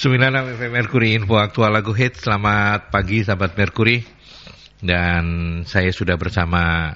Suminana FM Mercury Info Aktual Lagu Hit Selamat pagi sahabat Mercury Dan saya sudah bersama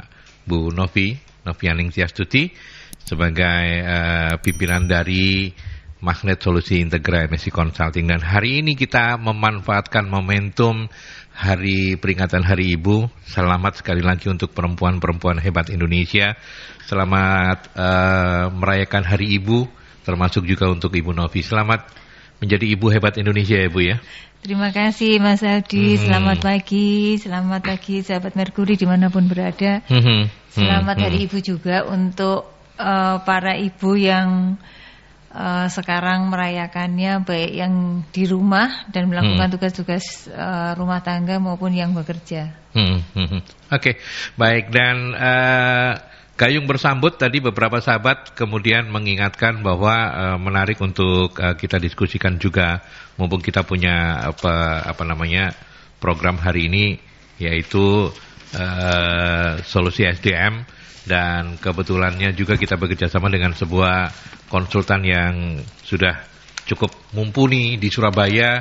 Bu Novi Novianing Tiastuti Sebagai uh, pimpinan dari Magnet Solusi Integra MSI Consulting Dan hari ini kita memanfaatkan momentum Hari Peringatan Hari Ibu Selamat sekali lagi untuk perempuan-perempuan hebat Indonesia Selamat uh, merayakan Hari Ibu Termasuk juga untuk Ibu Novi Selamat menjadi ibu hebat Indonesia ya Bu ya. Terima kasih Mas Aldi, hmm. selamat pagi, selamat pagi sahabat Merkuri dimanapun berada. Hmm. Hmm. Selamat hmm. Hari hmm. Ibu juga untuk uh, para ibu yang uh, sekarang merayakannya baik yang di rumah dan melakukan hmm. tugas-tugas hmm. uh, rumah tangga maupun yang bekerja. Hmm. Hmm. hmm. Oke, okay. baik dan. Uh, Gayung bersambut tadi beberapa sahabat kemudian mengingatkan bahwa e, menarik untuk e, kita diskusikan juga mumpung kita punya apa apa namanya program hari ini yaitu e, solusi SDM dan kebetulannya juga kita bekerjasama dengan sebuah konsultan yang sudah cukup mumpuni di Surabaya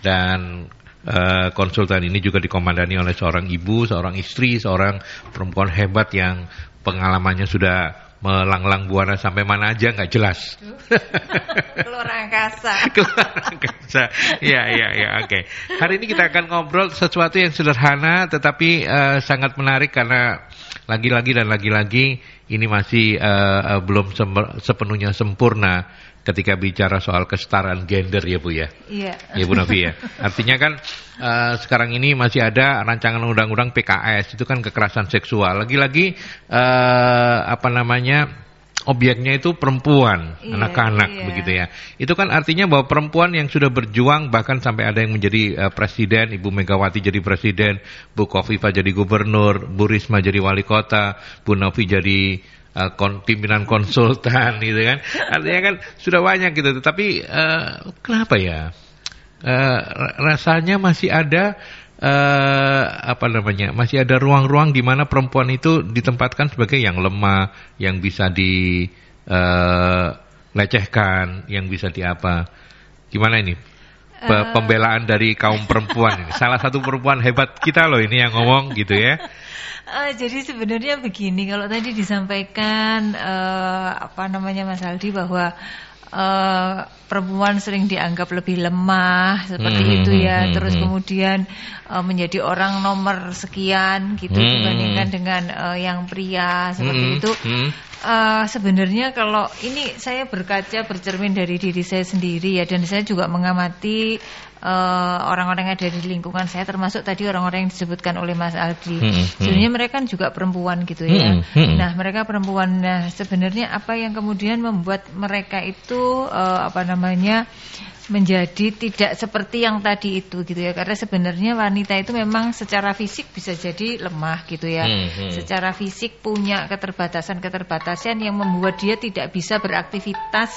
dan Uh, konsultan ini juga dikomandani oleh seorang ibu, seorang istri, seorang perempuan hebat yang pengalamannya sudah melanglang buana sampai mana aja nggak jelas. Keluar angkasa. Keluar angkasa. Ya ya ya oke. Okay. Hari ini kita akan ngobrol sesuatu yang sederhana tetapi uh, sangat menarik karena lagi-lagi dan lagi-lagi ini masih uh, belum sepenuhnya sempurna ketika bicara soal kesetaraan gender ya Bu ya. Iya. Ya Bu Novi ya. Artinya kan uh, sekarang ini masih ada rancangan undang-undang PKS itu kan kekerasan seksual. Lagi-lagi uh, apa namanya? Objeknya itu perempuan, iya, anak-anak iya, begitu ya. Itu kan artinya bahwa perempuan yang sudah berjuang bahkan sampai ada yang menjadi uh, presiden, Ibu Megawati jadi presiden, Bu Kofifa jadi gubernur, Bu Risma jadi wali kota, Bu Novi jadi Eh, kon, pimpinan konsultan gitu kan artinya kan sudah banyak gitu tapi uh, eh, kenapa ya uh, rasanya masih ada uh, apa namanya masih ada ruang-ruang di mana perempuan itu ditempatkan sebagai yang lemah yang bisa di uh, lecehkan yang bisa diapa gimana ini uh, pembelaan dari kaum perempuan ini. Salah satu perempuan hebat kita loh ini yang ngomong gitu ya. Uh, jadi sebenarnya begini, kalau tadi disampaikan uh, apa namanya Mas Aldi bahwa uh, perempuan sering dianggap lebih lemah seperti hmm, itu hmm, ya, hmm, terus hmm. kemudian uh, menjadi orang nomor sekian gitu hmm, dibandingkan hmm. dengan uh, yang pria seperti hmm, itu. Hmm uh, sebenarnya kalau ini saya berkaca bercermin dari diri saya sendiri ya dan saya juga mengamati Eh, orang-orang uh, yang ada di lingkungan saya termasuk tadi orang-orang yang disebutkan oleh Mas Aldi. Hmm, hmm, hmm. sebenarnya mereka kan juga perempuan gitu ya. Hmm, hmm, hmm. Nah, mereka perempuan. Nah, sebenarnya apa yang kemudian membuat mereka itu uh, apa namanya menjadi tidak seperti yang tadi itu gitu ya karena sebenarnya wanita itu memang secara fisik bisa jadi lemah gitu ya hmm, hmm. secara fisik punya keterbatasan keterbatasan yang membuat dia tidak bisa beraktivitas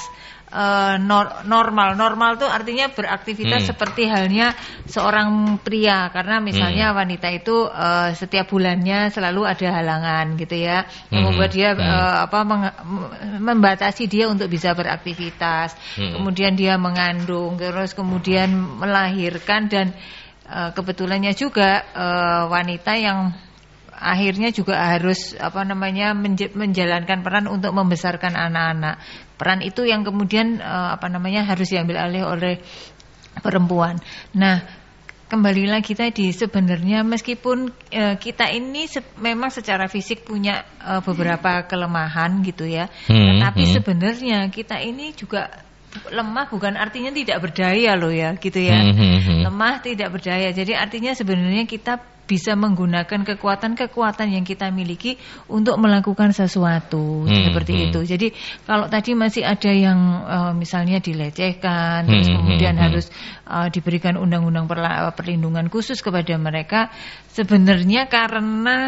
uh, nor normal. Normal itu artinya beraktivitas hmm. seperti halnya seorang pria karena misalnya hmm. wanita itu uh, setiap bulannya selalu ada halangan gitu ya hmm. yang membuat dia hmm. uh, apa membatasi dia untuk bisa beraktivitas. Hmm. Kemudian dia mengandung, terus kemudian melahirkan dan uh, kebetulannya juga uh, wanita yang akhirnya juga harus apa namanya menjalankan peran untuk membesarkan anak-anak. Peran itu yang kemudian eh, apa namanya harus diambil alih oleh perempuan. Nah, kembali lagi tadi sebenarnya meskipun eh, kita ini memang secara fisik punya eh, beberapa kelemahan gitu ya, hmm, tapi hmm. sebenarnya kita ini juga lemah bukan artinya tidak berdaya loh ya gitu ya, hmm, hmm, hmm. lemah tidak berdaya. Jadi artinya sebenarnya kita bisa menggunakan kekuatan-kekuatan yang kita miliki untuk melakukan sesuatu hmm, seperti hmm. itu. Jadi kalau tadi masih ada yang uh, misalnya dilecehkan, hmm, terus hmm, kemudian hmm, hmm. harus uh, diberikan undang-undang eh, perlindungan khusus kepada mereka, sebenarnya karena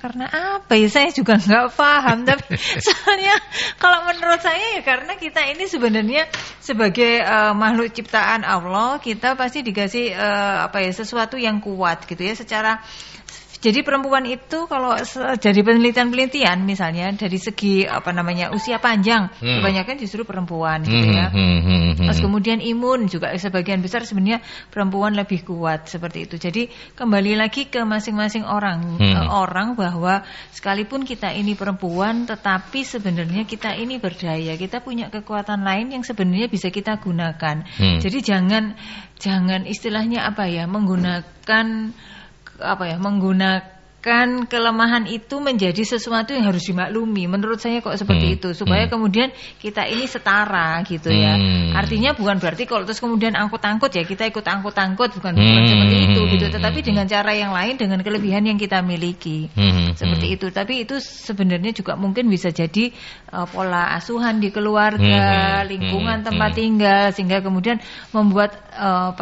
karena apa ya saya juga nggak paham. tapi soalnya kalau menurut saya ya karena kita ini sebenarnya sebagai uh, makhluk ciptaan Allah kita pasti dikasih uh, apa ya sesuatu yang kuat gitu ya secara Nah, jadi perempuan itu kalau dari penelitian-penelitian misalnya dari segi apa namanya usia panjang hmm. kebanyakan justru perempuan gitu hmm, ya. Hmm, hmm, hmm, hmm, Terus kemudian imun juga sebagian besar sebenarnya perempuan lebih kuat seperti itu. Jadi kembali lagi ke masing-masing orang hmm. Eh, orang bahwa sekalipun kita ini perempuan tetapi sebenarnya kita ini berdaya. Kita punya kekuatan lain yang sebenarnya bisa kita gunakan. Hmm. Jadi jangan jangan istilahnya apa ya menggunakan hmm apa ya menggunakan kan kelemahan itu menjadi sesuatu yang harus dimaklumi. Menurut saya kok seperti hmm. itu supaya hmm. kemudian kita ini setara gitu ya. Hmm. Artinya bukan berarti kalau terus kemudian angkut-angkut ya kita ikut angkut-angkut bukan, hmm. bukan seperti itu gitu. Tetapi hmm. dengan cara yang lain dengan kelebihan yang kita miliki hmm. seperti hmm. itu. Tapi itu sebenarnya juga mungkin bisa jadi uh, pola asuhan di keluarga, hmm. lingkungan hmm. tempat tinggal sehingga kemudian membuat eh, perempuan-perempuan uh,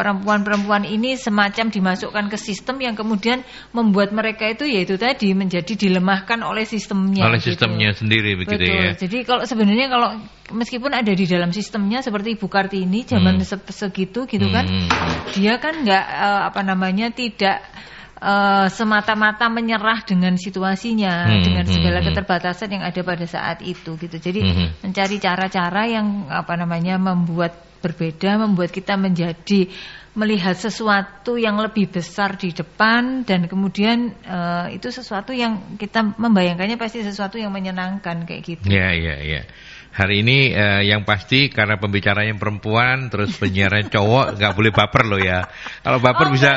perempuan -perempuan ini semacam dimasukkan ke sistem yang kemudian membuat mereka itu yaitu tadi menjadi dilemahkan oleh sistemnya. Oleh gitu. sistemnya sendiri begitu Betul. ya. Jadi kalau sebenarnya kalau meskipun ada di dalam sistemnya seperti Ibu Kartini zaman hmm. segitu gitu kan, hmm. kan, dia kan nggak uh, apa namanya tidak Uh, semata-mata menyerah dengan situasinya, hmm, hmm dengan segala hmm, keterbatasan yang ada pada saat itu gitu. Jadi hmm. mencari cara-cara yang apa namanya membuat berbeda, membuat kita menjadi melihat sesuatu yang lebih besar di depan dan kemudian uh, itu sesuatu yang kita membayangkannya pasti sesuatu yang menyenangkan kayak gitu. Iya iya iya. Hari ini uh, yang pasti karena pembicaranya perempuan terus penyiaran cowok nggak boleh baper loh ya. Kalau baper oh, bisa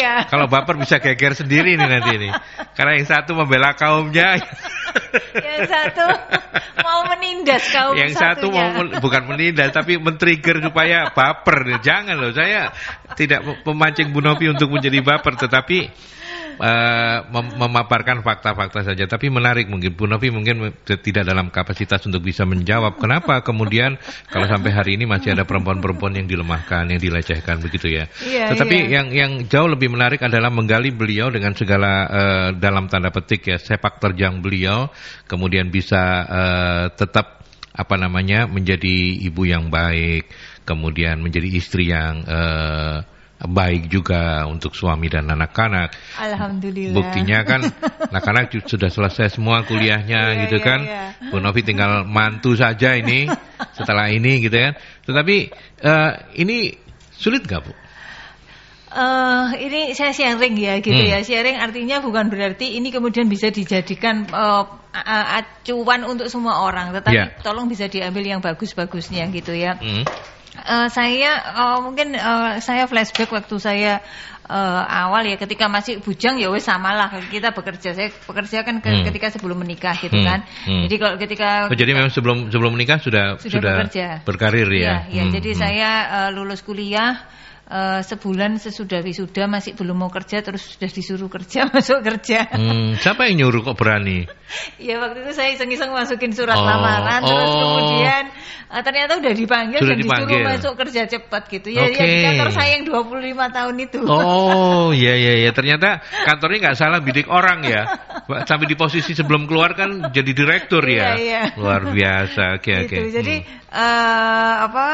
ya. Kalau baper bisa geger sendiri nih nanti ini. Karena yang satu membela kaumnya yang satu mau menindas kau yang satu mau men, bukan menindas tapi men-trigger supaya baper jangan loh saya tidak memancing Bu Novi untuk menjadi baper tetapi uh, mem memaparkan fakta-fakta saja, tapi menarik mungkin Bu Novi mungkin tidak dalam kapasitas untuk bisa menjawab kenapa kemudian kalau sampai hari ini masih ada perempuan-perempuan yang dilemahkan, yang dilecehkan begitu ya. yeah, Tetapi yeah. yang yang jauh lebih menarik adalah menggali beliau dengan segala uh, dalam tanda petik ya sepak terjang beliau, kemudian bisa uh, tetap apa namanya menjadi ibu yang baik, kemudian menjadi istri yang uh, baik juga untuk suami dan anak-anak. Alhamdulillah. Buktinya kan anak-anak sudah selesai semua kuliahnya yeah, gitu yeah, kan. Yeah. Bu Novi tinggal mantu saja ini setelah ini gitu kan. Tetapi uh, ini sulit gak Bu? Uh, ini saya sharing ya gitu hmm. ya sharing artinya bukan berarti ini kemudian bisa dijadikan uh, acuan untuk semua orang tetapi yeah. tolong bisa diambil yang bagus-bagusnya gitu ya. Hmm uh, saya uh, mungkin uh, saya flashback waktu saya uh, awal ya ketika masih bujang ya wes samalah kita bekerja saya bekerja kan ke, hmm. ketika sebelum menikah gitu hmm. kan hmm. jadi kalau ketika oh, jadi memang sebelum sebelum menikah sudah sudah, sudah bekerja. berkarir ya, ya, ya hmm. jadi hmm. saya uh, lulus kuliah uh, sebulan sesudah wisuda masih belum mau kerja terus sudah disuruh kerja masuk kerja. Hmm, siapa yang nyuruh kok berani? ya waktu itu saya iseng-iseng masukin surat oh, lamaran oh, terus kemudian uh, ternyata udah dipanggil sudah dan dipanggil. disuruh masuk kerja cepat gitu. Ya, okay. ya di kantor saya yang 25 tahun itu. Oh, iya iya ya ternyata kantornya nggak salah bidik orang ya. Sampai di posisi sebelum keluar kan jadi direktur iya, ya. Iya, iya. Luar biasa. Oke okay, gitu. oke. Okay. Jadi hmm. uh, apa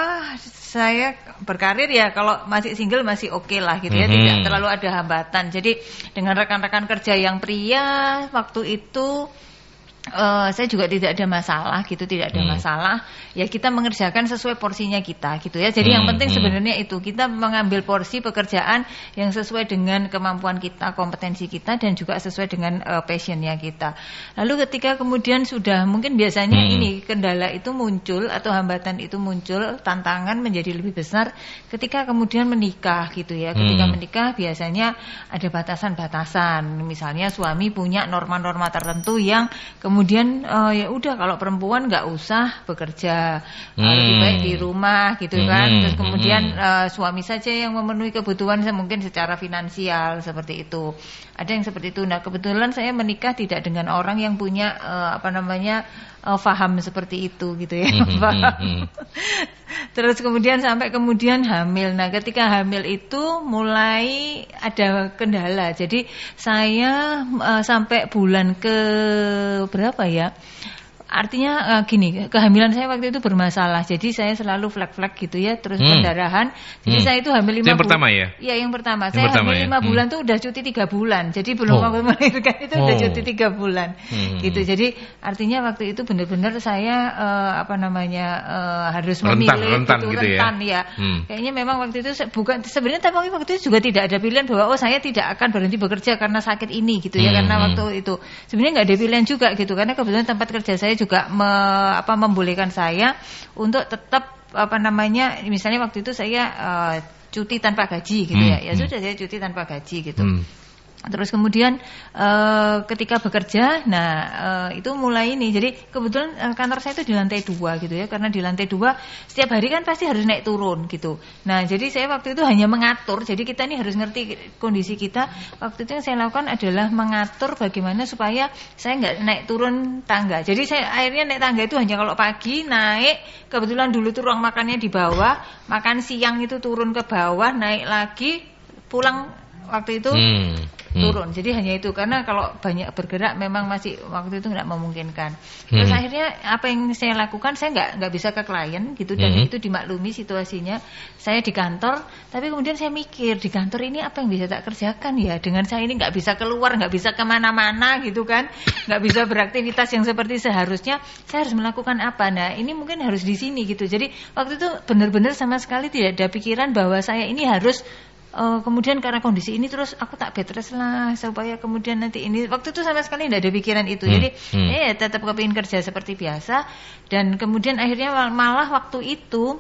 saya berkarir ya kalau masih single masih oke okay lah gitu ya, mm -hmm. tidak mm-hmm. terlalu ada hambatan. Jadi dengan rekan-rekan kerja yang pria waktu itu uh, saya juga tidak ada masalah gitu, tidak ada hmm. masalah. Ya kita mengerjakan sesuai porsinya kita gitu ya. Jadi hmm, yang penting hmm. sebenarnya itu kita mengambil porsi pekerjaan yang sesuai dengan kemampuan kita, kompetensi kita dan juga sesuai dengan uh, passionnya kita. Lalu ketika kemudian sudah mungkin biasanya hmm. ini kendala itu muncul atau hambatan itu muncul, tantangan menjadi lebih besar ketika kemudian menikah gitu ya. Ketika hmm. menikah biasanya ada batasan-batasan. Misalnya suami punya norma-norma tertentu yang kemudian uh, ya udah kalau perempuan nggak usah bekerja eh, hmm. lebih baik di rumah gitu kan hmm, terus hmm, kemudian hmm. uh, suami saja yang memenuhi kebutuhan mungkin secara finansial seperti itu ada yang seperti itu nah kebetulan saya menikah tidak dengan orang yang punya uh, apa namanya uh, faham seperti itu gitu ya hmm. hmm terus kemudian sampai kemudian hamil nah ketika hamil itu mulai ada kendala jadi saya uh, sampai bulan ke berapa ya artinya uh, gini kehamilan saya waktu itu bermasalah jadi saya selalu flek-flek gitu ya terus hmm. pendarahan jadi hmm. saya itu hamil lima bulan yang pertama ya iya yang pertama yang saya pertama, hamil ya. lima hmm. bulan hmm. tuh udah cuti tiga bulan jadi belum oh. waktu melahirkan itu oh. udah cuti tiga bulan hmm. gitu jadi artinya waktu itu benar-benar saya uh, apa namanya uh, harus rentan, memilih rentan gitu, gitu ya. rentan ya, ya. Hmm. kayaknya memang waktu itu bukan sebenarnya tapi waktu itu juga tidak ada pilihan bahwa oh saya tidak akan berhenti bekerja karena sakit ini gitu ya hmm. karena waktu itu sebenarnya nggak ada pilihan juga gitu karena kebetulan tempat kerja saya juga me, apa, membolehkan saya untuk tetap apa namanya misalnya waktu itu saya uh, cuti tanpa gaji gitu hmm. ya ya hmm. sudah saya cuti tanpa gaji gitu hmm. Terus kemudian e, ketika bekerja, nah e, itu mulai ini. Jadi kebetulan eh, kantor saya itu di lantai dua gitu ya, karena di lantai dua setiap hari kan pasti harus naik turun gitu. Nah jadi saya waktu itu hanya mengatur. Jadi kita ini harus ngerti kondisi kita. Waktu itu yang saya lakukan adalah mengatur bagaimana supaya saya nggak naik turun tangga. Jadi saya akhirnya naik tangga itu hanya kalau pagi naik. Kebetulan dulu tuh ruang makannya di bawah, makan siang itu turun ke bawah, naik lagi pulang waktu itu hmm. Hmm. turun. Jadi hanya itu karena kalau banyak bergerak memang masih waktu itu nggak memungkinkan. Hmm. Terus hmm. akhirnya apa yang saya lakukan saya nggak nggak bisa ke klien gitu dan hmm. itu dimaklumi situasinya. Saya di kantor tapi kemudian saya mikir di kantor ini apa yang bisa tak kerjakan ya dengan saya ini nggak bisa keluar nggak bisa kemana-mana gitu kan nggak bisa beraktivitas yang seperti seharusnya saya harus melakukan apa. Nah ini mungkin harus di sini gitu. Jadi waktu itu benar-benar sama sekali tidak ada pikiran bahwa saya ini harus Uh, kemudian karena kondisi ini terus aku tak bed lah supaya kemudian nanti ini waktu itu sama sekali tidak ada pikiran itu hmm. jadi hmm. eh tetap kepingin kerja seperti biasa dan kemudian akhirnya malah waktu itu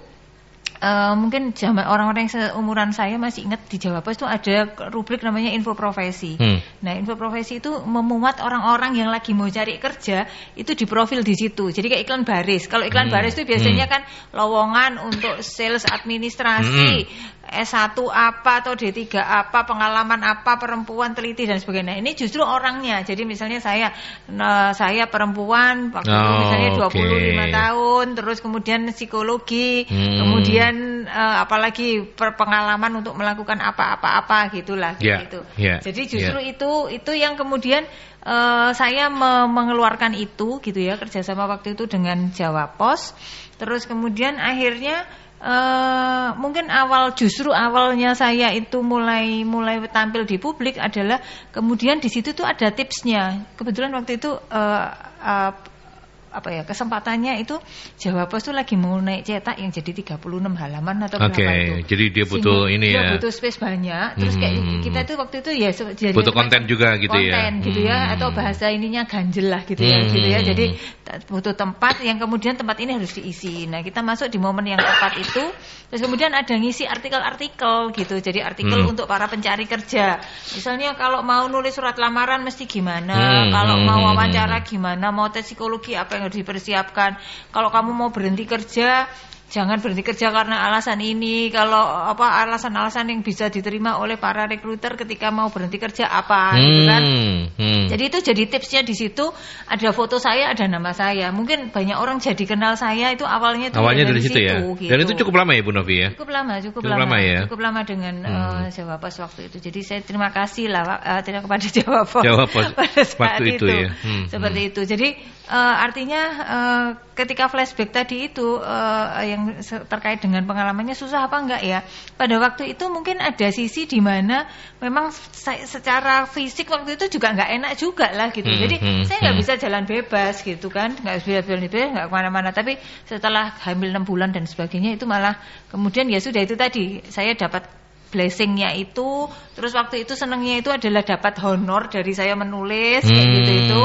uh, mungkin zaman orang-orang yang seumuran saya masih ingat di Jawa Pos itu ada rubrik namanya info profesi. Hmm. Nah, info profesi itu memuat orang-orang yang lagi mau cari kerja itu di profil di situ. Jadi kayak iklan baris. Kalau iklan hmm. baris itu biasanya hmm. kan lowongan untuk sales administrasi, hmm. S1 apa atau D3 apa, pengalaman apa, perempuan teliti dan sebagainya. Ini justru orangnya. Jadi misalnya saya nah, saya perempuan waktu oh, itu misalnya 25 okay. tahun, terus kemudian psikologi, hmm. kemudian uh, apalagi pengalaman untuk melakukan apa-apa-apa gitulah yeah. Ya, gitu. Yeah. Jadi justru yeah. itu itu yang kemudian uh, saya me mengeluarkan itu gitu ya kerjasama waktu itu dengan Jawa Pos. Terus kemudian akhirnya Eh, mungkin awal justru awalnya saya itu mulai mulai tampil di publik adalah kemudian di situ tuh ada tipsnya. Kebetulan waktu itu uh, uh, apa ya kesempatannya itu Jawa Pos itu lagi mau naik cetak yang jadi 36 halaman atau okay, berapa itu. jadi dia butuh Sehingga ini dia ya. butuh space banyak. Terus hmm. kayak kita itu waktu itu ya jadi butuh konten juga gitu konten, ya. Konten gitu ya atau hmm. bahasa ininya ganjel lah gitu hmm. ya gitu ya. Hmm. Jadi butuh tempat yang kemudian tempat ini harus diisi. Nah, kita masuk di momen yang tepat itu terus kemudian ada ngisi artikel-artikel gitu. Jadi artikel hmm. untuk para pencari kerja. Misalnya kalau mau nulis surat lamaran mesti gimana, hmm. kalau hmm. mau wawancara gimana, mau tes psikologi apa yang harus dipersiapkan. Kalau kamu mau berhenti kerja, jangan berhenti kerja karena alasan ini. Kalau apa alasan-alasan yang bisa diterima oleh para rekruter ketika mau berhenti kerja apa hmm, gitu kan. Hmm. Jadi itu jadi tipsnya di situ ada foto saya, ada nama saya. Mungkin banyak orang jadi kenal saya itu awalnya itu awalnya dari, dari situ, ya? situ ya. Gitu. Dan itu gitu. cukup lama ya Bu Novi ya. Cukup lama, cukup, cukup lama, lama ya. Cukup lama dengan hmm. uh, eh, Jawa Pos waktu itu. Jadi saya terima kasih lah uh, tidak kepada Jawa Pos. Jawa Pos pada saat waktu itu, itu ya. Hmm, Seperti hmm. itu. Jadi uh, artinya uh, ketika flashback tadi itu uh, yang yang terkait dengan pengalamannya susah apa enggak ya. Pada waktu itu mungkin ada sisi di mana memang secara fisik waktu itu juga enggak enak juga lah gitu. Hmm, Jadi hmm, saya enggak hmm. bisa jalan bebas gitu kan, enggak bisa jalan bebas, enggak kemana-mana. Tapi setelah hamil enam bulan dan sebagainya itu malah kemudian ya sudah itu tadi saya dapat blessingnya itu terus waktu itu senengnya itu adalah dapat honor dari saya menulis kayak hmm. gitu itu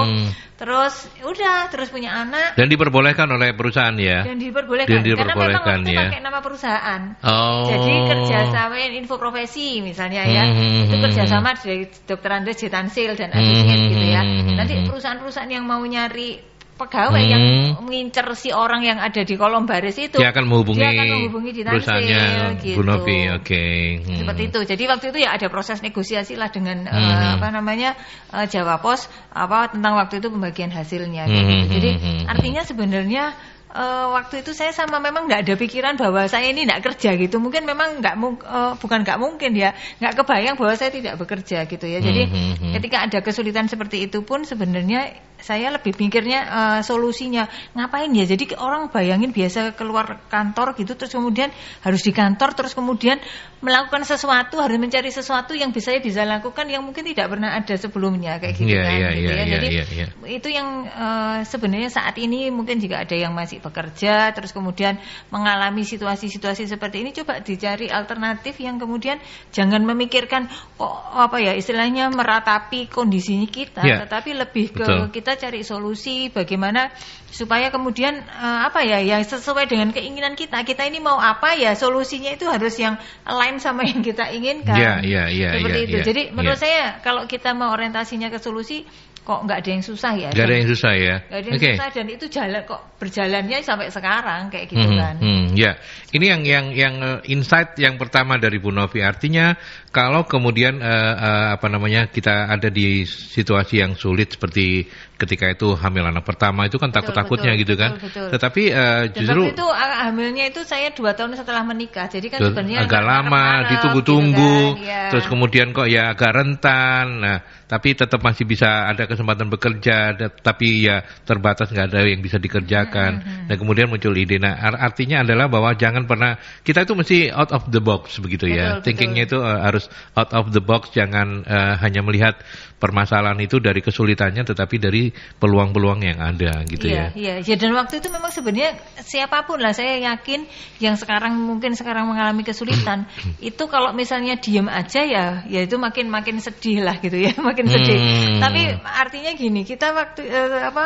terus udah terus punya anak dan diperbolehkan oleh perusahaan ya dan diperbolehkan, dan diperbolehkan karena memang waktu ya. pakai nama perusahaan oh. jadi kerjasama info profesi misalnya ya hmm. hmm itu kerjasama hmm. dari dokter Andes Jetansil dan asisten gitu ya nanti perusahaan-perusahaan yang mau nyari pegawai hmm. yang mengincar si orang yang ada di kolom baris itu dia akan menghubungi dia akan menghubungi perusahaannya gitu. Bunopi, oke okay. hmm. seperti itu jadi waktu itu ya ada proses negosiasi lah dengan eh, hmm. uh, apa namanya uh, Jawa Pos apa tentang waktu itu pembagian hasilnya hmm. gitu. jadi hmm. hmm, hmm. artinya sebenarnya uh, waktu itu saya sama memang nggak ada pikiran bahwa saya ini nggak kerja gitu mungkin memang nggak uh, bukan nggak mungkin ya nggak kebayang bahwa saya tidak bekerja gitu ya jadi hmm. hmm ketika ada kesulitan seperti itu pun sebenarnya saya lebih pikirnya uh, eh, solusinya ngapain ya jadi orang bayangin biasa keluar kantor gitu terus kemudian harus di kantor terus kemudian melakukan sesuatu harus mencari sesuatu yang bisa bisa lakukan yang mungkin tidak pernah ada sebelumnya kayak iya, gitu yeah, kan yeah, gitu yeah, ya iya, jadi yeah, yeah. itu yang uh, sebenarnya saat ini mungkin juga ada yang masih bekerja terus kemudian mengalami situasi-situasi seperti ini coba dicari alternatif yang kemudian jangan memikirkan kok apa ya istilahnya meratapi kondisinya kita yeah. tetapi lebih ke Betul. kita cari solusi bagaimana supaya kemudian uh, apa ya yang sesuai dengan keinginan kita. Kita ini mau apa ya solusinya itu harus yang lain sama yang kita inginkan. Iya, iya, iya. Seperti yeah, itu. yeah, Jadi menurut ya. saya kalau kita mau orientasinya ke solusi kok nggak ada yang susah ya? Nggak ada yang susah ya. Nggak ada yang okay. susah dan itu jalan kok berjalannya sampai sekarang kayak gitu hmm, kan. Hmm, ya, ini yang yang yang eh, insight yang pertama dari Bu Novi artinya kalau kemudian uh, uh, apa namanya kita ada di situasi yang sulit seperti ketika itu hamil anak pertama itu kan takut-takutnya gitu kan. Betul, Tetapi uh, justru itu ah, hamilnya itu saya dua tahun setelah menikah. Jadi kan sebenarnya agak lama gitu ditunggu-tunggu. Gitu kan, ya. Terus kemudian kok ya agak rentan. Nah, tapi tetap masih bisa ada kesempatan bekerja tapi ya terbatas nggak ada yang bisa dikerjakan. Hmm, hmm, hmm. nah -hmm. Dan kemudian muncul ide. Nah, artinya adalah bahwa jangan pernah kita itu mesti out of the box begitu ya. betul, ya. Betul. Thinkingnya itu uh, harus out of the box jangan uh, hanya melihat permasalahan itu dari kesulitannya tetapi dari peluang-peluang yang ada gitu iya, ya. Iya, ya dan waktu itu memang sebenarnya siapapun lah saya yakin yang sekarang mungkin sekarang mengalami kesulitan itu kalau misalnya diam aja ya ya itu makin makin sedih lah gitu ya, makin sedih. Hmm. Tapi artinya gini, kita waktu eh, apa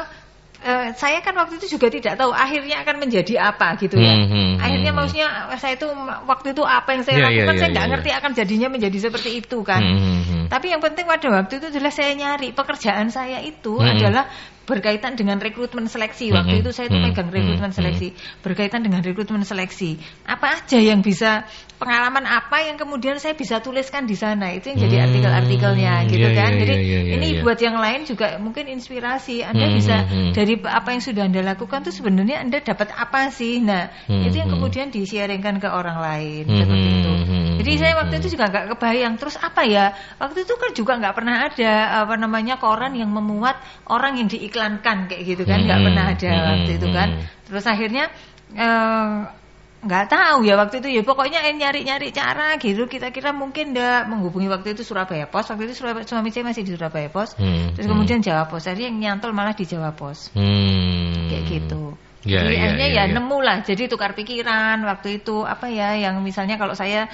Uh, saya kan waktu itu juga tidak tahu akhirnya akan menjadi apa gitu ya. Hmm, -hmm. hmm akhirnya hmm. maksudnya saya itu waktu itu apa yang saya yeah, lakukan yeah, saya iya, nggak yeah, ngerti akan jadinya menjadi seperti itu kan. hmm, -hmm. hmm. Tapi yang penting pada waktu itu adalah saya nyari pekerjaan saya itu hmm. adalah berkaitan dengan rekrutmen seleksi. Waktu hmm. itu saya itu hmm. pegang rekrutmen seleksi, berkaitan dengan rekrutmen seleksi. Apa aja yang bisa pengalaman apa yang kemudian saya bisa tuliskan di sana. Itu yang jadi hmm. artikel-artikelnya iya, gitu yeah, kan. Yeah, jadi yeah, yeah, ini yeah. buat yang lain juga mungkin inspirasi. Anda hmm. bisa dari apa yang sudah Anda lakukan tuh sebenarnya Anda dapat apa sih? Nah, hmm. itu yang kemudian disiarkan ke orang lain hmm. seperti itu. Jadi saya waktu itu hmm. juga nggak kebayang. Terus apa ya? Waktu itu kan juga nggak pernah ada apa namanya koran yang memuat orang yang diiklankan kayak gitu kan, nggak hmm. pernah ada hmm. waktu itu kan. Terus akhirnya eh, nggak tahu ya waktu itu ya pokoknya eh, nyari-nyari cara gitu kita kira mungkin nggak menghubungi waktu itu Surabaya Pos waktu itu Surabaya, suami saya masih di Surabaya Pos terus kemudian Jawa Pos akhirnya yang nyantol malah di Jawa Pos kayak gitu Yeah, jadi yeah, akhirnya yeah, ya yeah. Iya, iya, iya, lah Jadi tukar pikiran waktu itu apa ya yang misalnya kalau saya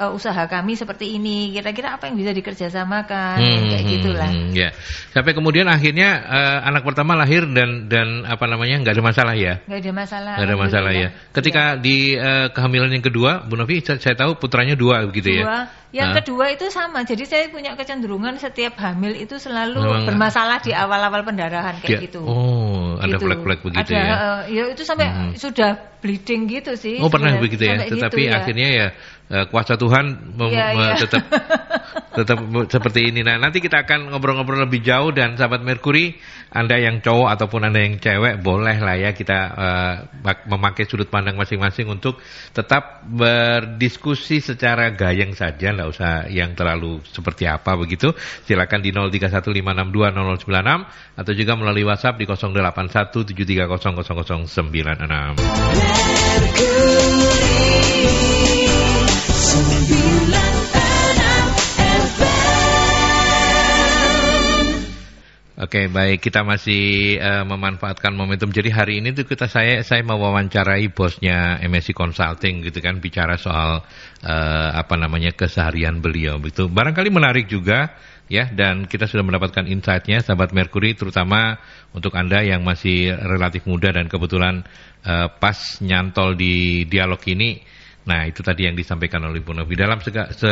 uh, usaha kami seperti ini, kira-kira apa yang bisa dikerjasamakan hmm, kayak hmm, gitulah. Hmm, ya. Sampai kemudian akhirnya uh, anak pertama lahir dan dan apa namanya nggak ada masalah ya? Nggak ada masalah. Nggak ada masalah ya. Ketika yeah. di uh, kehamilan yang kedua, Bu Novi saya, saya tahu putranya dua begitu ya? dua. ya. Yang nah. kedua itu sama. Jadi saya punya kecenderungan setiap hamil itu selalu Memang, bermasalah di awal-awal pendarahan kayak ya. gitu. Oh ada gitu. flek-flek begitu ada, ya. Uh, ya itu sampai hmm. sudah bleeding gitu sih. Oh pernah iya. begitu ya, gitu tetapi gitu, akhirnya ya eh, kuasa Tuhan ya, ya. tetap tetap seperti ini. Nah nanti kita akan ngobrol-ngobrol lebih jauh dan sahabat Merkuri, anda yang cowok ataupun anda yang cewek boleh lah ya kita uh, memakai sudut pandang masing-masing untuk tetap berdiskusi secara gayeng saja, nggak usah yang terlalu seperti apa begitu. Silakan di 0315620096 atau juga melalui WhatsApp di 0817300096. Oke, okay, baik kita masih uh, memanfaatkan momentum. Jadi hari ini tuh kita saya saya mau wawancarai bosnya MSC Consulting gitu kan bicara soal uh, apa namanya keseharian beliau gitu. Barangkali menarik juga ya dan kita sudah mendapatkan insight-nya sahabat Merkuri terutama untuk Anda yang masih relatif muda dan kebetulan uh, pas nyantol di dialog ini Nah, itu tadi yang disampaikan oleh Bu Novi. Dalam sega, se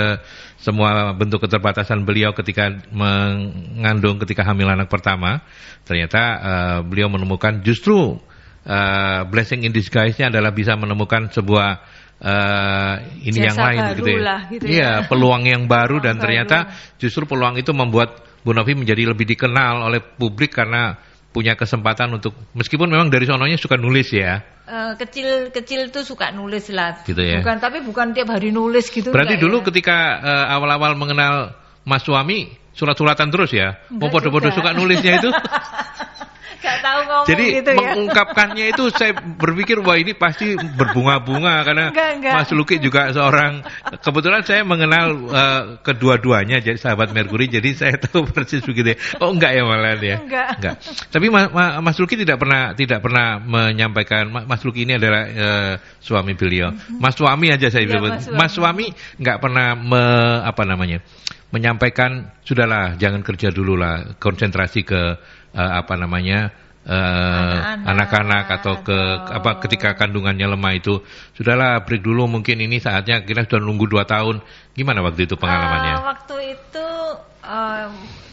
semua bentuk keterbatasan beliau ketika mengandung ketika hamil anak pertama, ternyata uh, beliau menemukan justru uh, blessing in disguise-nya adalah bisa menemukan sebuah uh, ini Jasa yang lain gitu ya. Lah, gitu ya. iya, peluang yang baru dan ternyata justru peluang itu membuat Bu Novi menjadi lebih dikenal oleh publik karena punya kesempatan untuk meskipun memang dari sononya suka nulis ya. Uh, kecil kecil tuh suka nulis lah. Gitu ya. Bukan tapi bukan tiap hari nulis gitu. Berarti dulu ya. ketika eh, awal-awal uh, mengenal Mas Suami surat-suratan terus ya. mau oh, podo-podo suka nulisnya itu. tahu Jadi gitu ya. mengungkapkannya itu saya berpikir wah ini pasti berbunga-bunga karena enggak, enggak. Mas Luki juga seorang kebetulan saya mengenal uh, kedua-duanya jadi sahabat Mercury jadi saya tahu persis begitu. Ya. Oh enggak ya malah ya. Enggak. enggak. Tapi ma ma Mas Luki tidak pernah tidak pernah menyampaikan Mas Luki ini adalah uh, suami beliau. Mm-hmm. Mas suami aja saya ya, mas, Mas suami enggak pernah me, apa namanya? menyampaikan sudahlah jangan kerja dulu lah konsentrasi ke uh, apa namanya eh, anak-anak atau ke oh. apa ketika kandungannya lemah itu sudahlah break dulu mungkin ini saatnya kita sudah nunggu dua tahun gimana waktu itu pengalamannya uh, waktu itu Eh,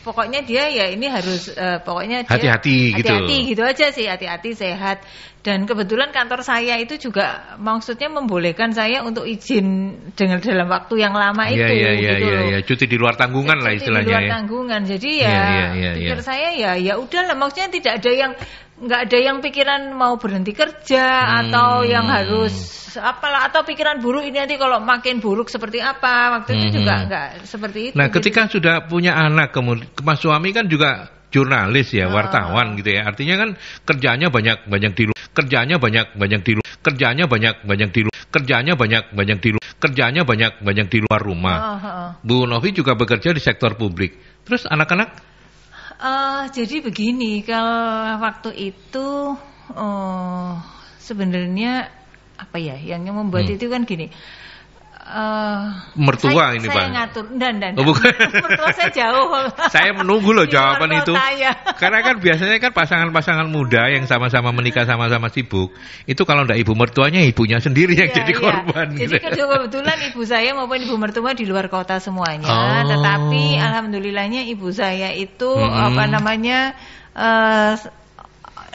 pokoknya dia ya ini harus uh, pokoknya hati-hati gitu. Hati-hati gitu aja sih, hati-hati sehat. Dan kebetulan kantor saya itu juga maksudnya membolehkan saya untuk izin dengan dalam waktu yang lama iya, itu Iya iya gitu. Iya iya cuti di luar tanggungan ya, lah istilahnya. Cuti di luar ya. tanggungan. Jadi iya, ya, ya, ya, ya pikir ya. saya ya ya udahlah maksudnya tidak ada yang nggak ada yang pikiran mau berhenti kerja hmm. atau yang harus apalah atau pikiran buruk ini nanti kalau makin buruk seperti apa waktu hmm. itu juga hmm. nggak seperti itu. Nah, gitu. ketika gitu. sudah punya anak kemudian mas suami kan juga jurnalis ya, oh. wartawan gitu ya. Artinya kan kerjanya banyak banyak di kerjanya banyak banyak di kerjanya banyak banyak di kerjanya banyak banyak di kerjanya banyak banyak di luar rumah. Oh, oh. Bu Novi juga bekerja di sektor publik. Terus anak-anak Uh, jadi begini, kalau waktu itu uh, sebenarnya apa ya yang membuat hmm. itu kan gini. Eh, mertua saya, ini saya pak. ngatur, dan dan. Oh, bukan. mertua saya jauh. saya menunggu loh jawaban itu. Ya. Karena kan biasanya kan pasangan-pasangan muda yang sama-sama menikah sama-sama sibuk, itu kalau ndak ibu mertuanya ibunya sendiri yang ya, jadi iya. korban. Ya. Jadi kebetulan ibu saya maupun ibu mertua di luar kota semuanya. Oh. Tetapi alhamdulillahnya ibu saya itu hmm. apa namanya. Uh,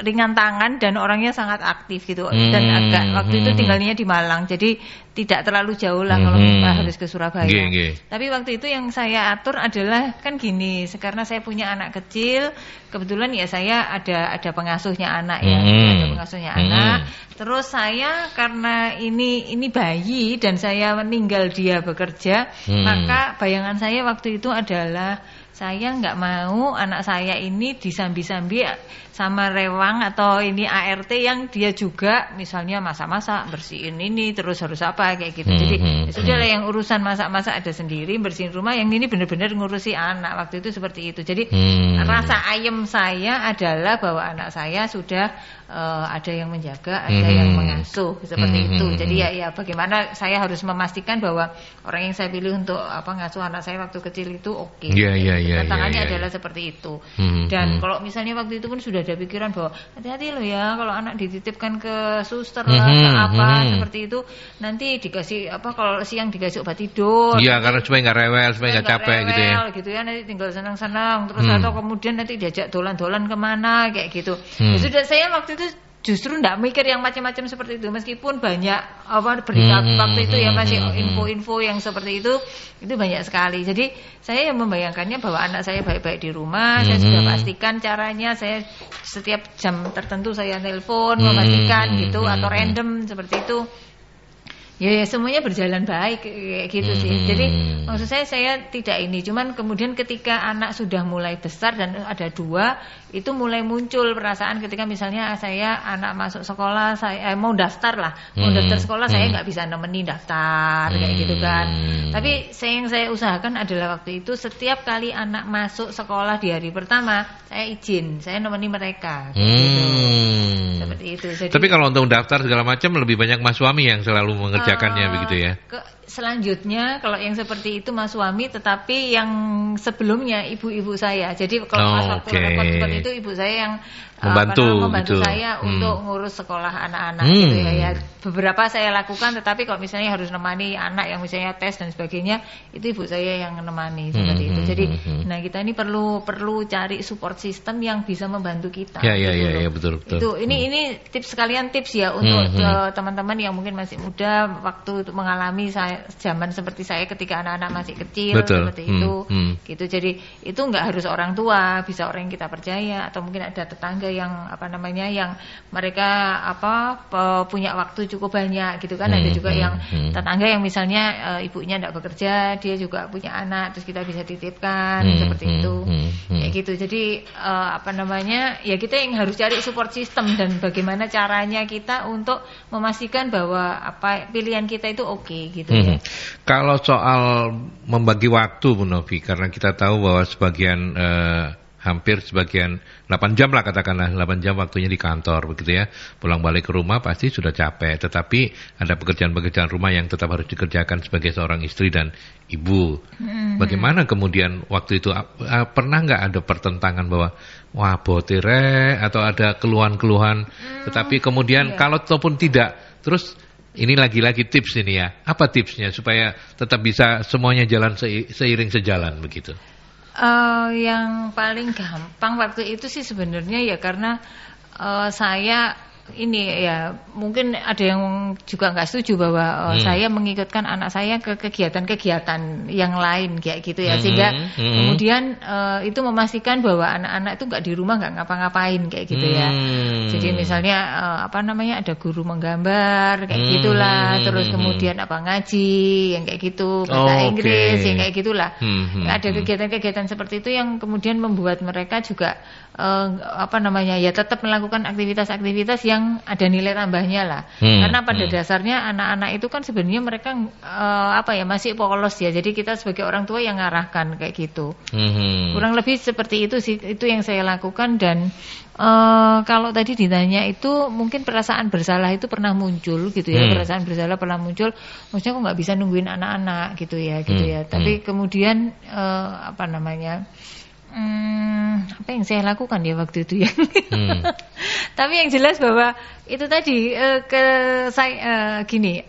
ringan tangan dan orangnya sangat aktif gitu hmm. dan agak hmm, waktu itu hmm, hmm. tinggalnya di Malang jadi tidak terlalu jauh lah kalau hmm. kalau harus ke Surabaya. Gye, gye. Tapi waktu itu yang saya atur adalah kan gini, karena saya punya anak kecil, kebetulan ya saya ada ada pengasuhnya anak ya, hmm. ada pengasuhnya hmm. anak. Terus saya karena ini ini bayi dan saya meninggal dia bekerja, hmm. maka bayangan saya waktu itu adalah saya nggak mau anak saya ini disambi-sambi sama rewang atau ini ART yang dia juga misalnya masa-masa bersihin ini terus harus apa kayak gitu. Hmm, Jadi hmm, ya hmm, sudah lah hmm. yang urusan masa-masa ada sendiri, bersihin rumah yang ini benar-benar ngurusi anak waktu itu seperti itu. Jadi hmm. rasa ayam saya adalah bahwa anak saya sudah uh, ada yang menjaga, ada hmm. yang mengasuh seperti hmm, itu. Hmm, Jadi ya ya bagaimana saya harus memastikan bahwa orang yang saya pilih untuk apa ngasuh anak saya waktu kecil itu oke. Okay. Iya, iya, yeah, yeah, yeah, Tantangannya yeah, yeah. adalah iya. seperti itu. Hmm, Dan hmm. kalau misalnya waktu itu pun sudah ada pikiran bahwa hati-hati loh ya kalau anak dititipkan ke suster mm -hmm, ke apa mm -hmm. seperti itu nanti dikasih apa kalau siang dikasih obat tidur. Iya, karena supaya nggak rewel, supaya nggak capek rewel, gitu ya. gitu ya nanti tinggal senang-senang terus hmm. atau kemudian nanti diajak dolan-dolan kemana kayak gitu. Ya hmm. Ya sudah saya waktu itu justru tidak mikir yang macam-macam seperti itu meskipun banyak apa berita hmm, hmm waktu itu ya hmm, masih hmm, info-info yang seperti itu itu banyak sekali jadi saya yang membayangkannya bahwa anak saya baik-baik di rumah hmm. saya sudah pastikan caranya saya setiap jam tertentu saya telepon memastikan hmm, gitu atau random seperti itu ya, ya semuanya berjalan baik kayak gitu hmm. sih. Mm-hmm. Jadi maksud saya saya tidak ini, cuman kemudian ketika anak sudah mulai besar dan ada dua, itu mulai muncul perasaan ketika misalnya saya anak masuk sekolah, saya eh, mau daftar lah, mau mm-hmm. daftar sekolah hmm. saya mm-hmm. nggak bisa nemenin daftar hmm. kayak gitu kan. Tapi saya yang saya usahakan adalah waktu itu setiap kali anak masuk sekolah di hari pertama, saya izin, saya nemenin mereka. hmm. Gitu. Mm. Seperti itu. Jadi, Tapi kalau untuk daftar segala macam lebih banyak mas suami yang selalu mengerti kebijakannya begitu ya. Ke, selanjutnya kalau yang seperti itu mas suami tetapi yang sebelumnya ibu-ibu saya jadi kalau oh, mas waktu okay. repot-repot itu ibu saya yang eh, membantu, uh, membantu gitu. saya hmm. untuk ngurus sekolah anak-anak hmm. gitu ya, hmm. ya beberapa saya lakukan tetapi kalau misalnya harus nemani anak yang misalnya tes dan sebagainya itu ibu saya yang nemani hmm, seperti itu hmm, jadi hmm. nah kita ini perlu perlu cari support system yang bisa membantu kita ya ya gitu ya, ya betul betul itu ini hmm. ini tips sekalian tips ya untuk eh, teman-teman hmm. yang mungkin masih muda waktu mengalami saya zaman seperti saya ketika anak-anak masih kecil Betul. seperti hmm, itu hmm, gitu jadi itu nggak harus orang tua bisa orang yang kita percaya atau mungkin ada tetangga yang apa namanya yang mereka apa punya waktu cukup banyak gitu kan hmm, ada juga hmm, yang hmm. tetangga yang misalnya e, ibunya nggak bekerja dia juga punya anak terus kita bisa titipkan hmm, seperti hmm, itu ya gitu jadi e, apa namanya ya kita yang harus cari support system dan bagaimana caranya kita untuk memastikan bahwa apa pilihan kita itu oke okay, gitu ya. hmm, ya kalau soal membagi waktu, Bu Novi, karena kita tahu bahwa sebagian eh, hampir sebagian 8 jam lah katakanlah 8 jam waktunya di kantor begitu ya pulang balik ke rumah pasti sudah capek tetapi ada pekerjaan-pekerjaan rumah yang tetap harus dikerjakan sebagai seorang istri dan ibu hmm. bagaimana kemudian waktu itu eh, pernah nggak ada pertentangan bahwa wah botere atau ada keluhan-keluhan hmm, tetapi kemudian iya. kalau ataupun tidak terus ini lagi-lagi tips ini ya. Apa tipsnya supaya tetap bisa semuanya jalan seiring sejalan begitu? Uh, yang paling gampang waktu itu sih sebenarnya ya karena uh, saya ini ya mungkin ada yang juga nggak setuju bahwa oh, saya mengikutkan anak saya ke kegiatan-kegiatan yang lain kayak gitu ya hmm, sehingga hmm. hmm. kemudian uh, itu memastikan bahwa anak-anak itu nggak di rumah nggak ngapa-ngapain kayak gitu ya hmm. jadi misalnya uh, apa namanya ada guru menggambar kayak hmm. gitulah terus kemudian apa ngaji yang kayak gitu bahasa oh, Inggris okay. yang kayak gitulah hmm. ada kegiatan-kegiatan seperti itu yang kemudian membuat mereka juga uh, apa namanya ya tetap melakukan aktivitas-aktivitas yang ada nilai tambahnya lah. Hmm, Karena pada hmm. dasarnya anak-anak itu kan sebenarnya mereka uh, apa ya masih polos ya. Jadi kita sebagai orang tua yang ngarahkan kayak gitu. Hmm. hmm. Kurang lebih seperti itu sih itu yang saya lakukan dan Uh, kalau tadi ditanya itu mungkin perasaan bersalah itu pernah muncul gitu ya hmm. perasaan bersalah pernah muncul maksudnya aku nggak bisa nungguin anak-anak gitu ya gitu hmm. ya tapi hmm. kemudian uh, apa namanya Hmm, apa yang saya lakukan ya waktu itu ya. Hmm. Tapi yang jelas bahwa itu tadi uh, ke saya uh, gini.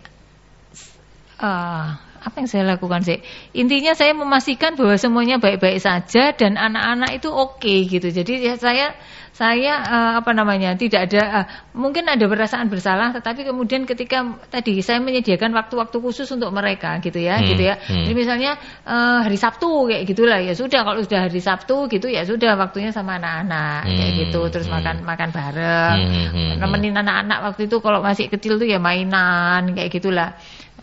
Uh, apa yang saya lakukan sih? Intinya saya memastikan bahwa semuanya baik-baik saja dan anak-anak itu oke okay, gitu. Jadi ya saya saya uh, apa namanya? tidak ada uh, mungkin ada perasaan bersalah tetapi kemudian ketika tadi saya menyediakan waktu-waktu khusus untuk mereka gitu ya, hmm, gitu ya. Hmm. Jadi misalnya uh, hari Sabtu kayak gitulah ya sudah kalau sudah hari Sabtu gitu ya sudah waktunya sama anak-anak hmm, kayak gitu terus hmm. makan makan bareng. Hmm, hmm, hmm, nemenin anak-anak waktu itu kalau masih kecil tuh ya mainan kayak gitulah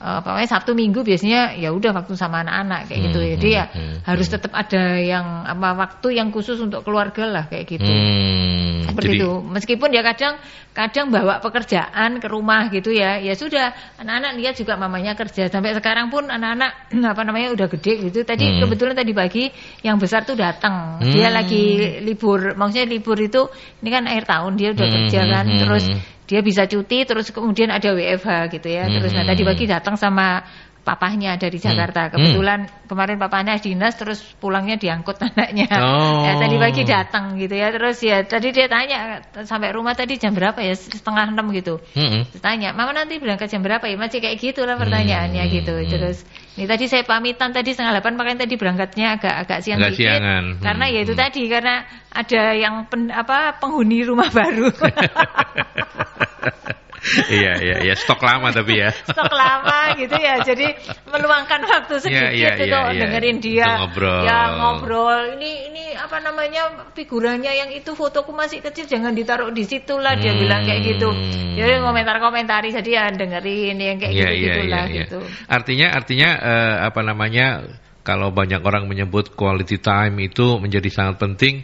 uh, pokoknya Sabtu Minggu biasanya ya udah waktu sama anak-anak kayak gitu. hmm, gitu. Jadi ya hmm, ya hmm, harus tetap ada yang apa waktu yang khusus untuk keluarga lah kayak gitu. Hmm, Seperti jadi, itu. Meskipun dia ya kadang kadang bawa pekerjaan ke rumah gitu ya. Ya sudah anak-anak lihat juga mamanya kerja. Sampai sekarang pun anak-anak apa namanya udah gede gitu. Tadi hmm. kebetulan tadi pagi yang besar tuh datang. Hmm. Dia lagi libur. Maksudnya libur itu ini kan akhir tahun dia udah hmm, kerja hmm, kan. Hmm, terus hmm dia bisa cuti terus kemudian ada WFH gitu ya. Terus hmm. nah tadi hmm. pagi datang sama papahnya dari hmm. Jakarta. Hmm. Kebetulan hmm. kemarin papahnya dinas terus pulangnya diangkut anaknya. Ya, oh. Ya, tadi pagi datang gitu ya. Terus ya tadi dia tanya sampai rumah tadi jam berapa ya setengah enam gitu. Hmm. Tanya, mama nanti berangkat jam berapa ya? Masih kayak gitu lah pertanyaannya hmm. gitu. Hmm. Terus ini tadi saya pamitan tadi setengah delapan makanya tadi berangkatnya agak agak siang agak dikit Hmm. karena ya itu hmm. tadi karena ada yang pen, apa penghuni rumah baru. iya iya iya stok lama tapi ya stok lama gitu ya jadi meluangkan waktu iya, sedikit yeah, yeah, itu yeah, dengerin dia ngobrol. ya ngobrol ini ini apa namanya figurannya yang itu fotoku masih kecil jangan ditaruh di situ lah dia hmm. bilang kayak gitu jadi hmm. komentar-komentari jadi ya dengerin yang kayak yeah, iya, gitu yeah, gitulah yeah, iya. gitu artinya artinya uh, apa namanya kalau banyak orang menyebut quality time itu menjadi sangat penting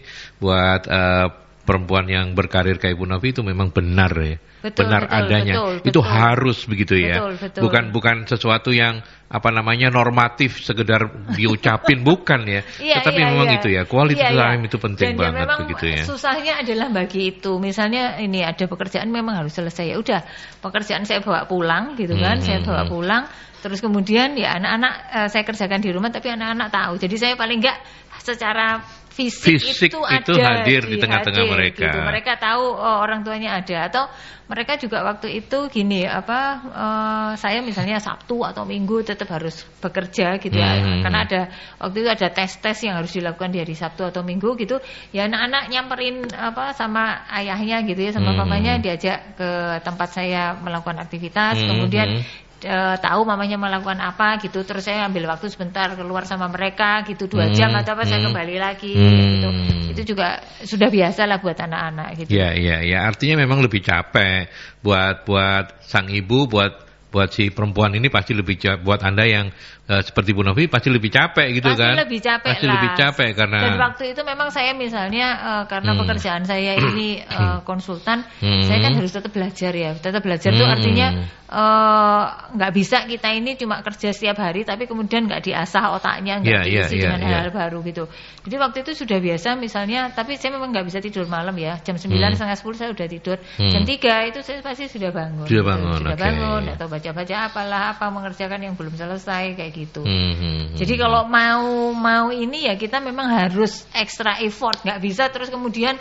buat uh, perempuan yang berkarir kayak Bu Novi itu memang benar ya. Betul, benar betul, adanya. Betul, betul, itu betul. harus begitu ya. Betul, betul. Bukan bukan sesuatu yang apa namanya normatif sekedar diucapin bukan ya. Iya, Tetapi iya, memang iya. itu ya, quality iya, time iya. itu penting Dan ya banget memang begitu ya. susahnya adalah bagi itu. Misalnya ini ada pekerjaan memang harus selesai ya. Udah, pekerjaan saya bawa pulang gitu kan, hmm, saya bawa pulang Terus kemudian ya anak-anak eh, saya kerjakan di rumah tapi anak-anak tahu. Jadi saya paling enggak secara fisik, fisik itu, itu ada, hadir di tengah-tengah gitu. mereka. Gitu. Mereka tahu oh, orang tuanya ada atau mereka juga waktu itu gini apa uh, saya misalnya Sabtu atau Minggu tetap harus bekerja gitu ya. hmm. ya karena ada waktu itu ada tes-tes yang harus dilakukan di hari Sabtu atau Minggu gitu ya anak-anak nyamperin apa sama ayahnya gitu ya sama hmm. papanya diajak ke tempat saya melakukan aktivitas hmm. kemudian hmm e, tahu mamanya melakukan apa gitu terus saya ambil waktu sebentar keluar sama mereka gitu dua hmm, jam atau apa hmm, saya kembali lagi gitu. hmm, gitu itu juga sudah biasa lah buat anak-anak gitu ya ya ya artinya memang lebih capek buat buat sang ibu buat buat si perempuan ini pasti lebih capek buat anda yang uh, seperti Bu Novi pasti lebih capek gitu pasti kan lebih capek pasti lah. lebih capek karena dan waktu itu memang saya misalnya uh, karena hmm. pekerjaan saya ini uh, konsultan hmm. saya kan harus tetap belajar ya tetap belajar hmm. tuh artinya Eh, nggak uh, bisa kita ini cuma kerja setiap hari tapi kemudian nggak diasah otaknya nggak yeah, iya, diisi yeah, dengan iya. hal-hal yeah. baru gitu jadi waktu itu sudah biasa misalnya tapi saya memang nggak bisa tidur malam ya jam hmm. sembilan setengah sepuluh saya sudah tidur hmm. jam tiga itu saya pasti sudah bangun sudah bangun, gitu. sudah okay. bangun atau baca-baca apalah apa mengerjakan yang belum selesai kayak gitu hmm, hmm, hmm, hmm. jadi hmm. kalau mau mau ini ya kita memang harus ekstra effort nggak bisa terus kemudian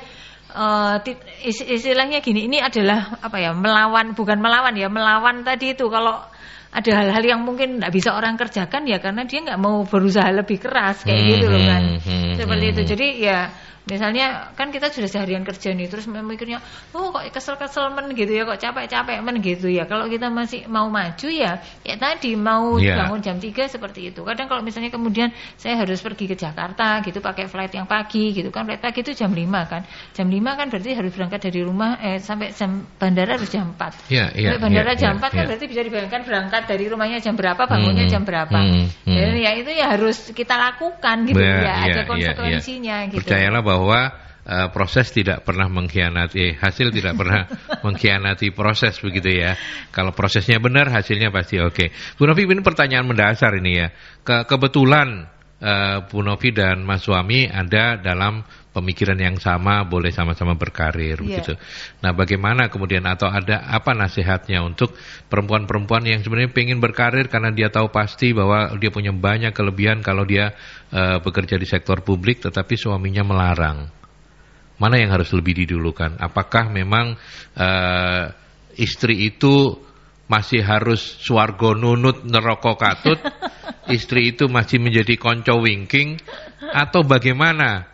uh, istilahnya gini, ini adalah apa ya melawan bukan melawan ya melawan tadi itu kalau ada hal-hal yang mungkin nggak bisa orang kerjakan ya karena dia nggak mau berusaha lebih keras kayak hmm, gitu loh hmm, kan hmm, hmm seperti hmm, itu hmm. jadi ya misalnya kan kita sudah seharian kerja nih terus mikirnya, oh kok kesel-kesel men gitu ya kok capek-capek men gitu ya kalau kita masih mau maju ya ya tadi mau yeah. bangun jam 3 seperti itu kadang kalau misalnya kemudian saya harus pergi ke Jakarta gitu pakai flight yang pagi gitu kan flight pagi itu jam 5 kan jam 5 kan berarti harus berangkat dari rumah eh sampai jam bandara harus jam 4 yeah, yeah, sampai bandara yeah, jam yeah, 4 yeah. kan iya. berarti bisa dibayangkan berangkat dari rumahnya jam berapa bangunnya hmm, jam berapa mm, mm. ya itu ya harus kita lakukan gitu yeah, ya yeah, ada iya, iya, konsekuensinya yeah, yeah. gitu percayalah bahwa bahwa uh, proses tidak pernah mengkhianati hasil tidak pernah mengkhianati proses begitu ya. Kalau prosesnya benar hasilnya pasti oke. Okay. Bu Novi ini pertanyaan mendasar ini ya. Ke kebetulan uh, Bu Novi dan Mas Suami ada dalam pemikiran yang sama boleh sama-sama berkarir yeah. begitu. Nah, bagaimana kemudian atau ada apa nasihatnya untuk perempuan-perempuan yang sebenarnya ingin berkarir karena dia tahu pasti bahwa dia punya banyak kelebihan kalau dia uh, bekerja di sektor publik tetapi suaminya melarang. Mana yang harus lebih didulukan? Apakah memang uh, istri itu masih harus suargo nunut neroko katut, istri itu masih menjadi konco wingking atau bagaimana?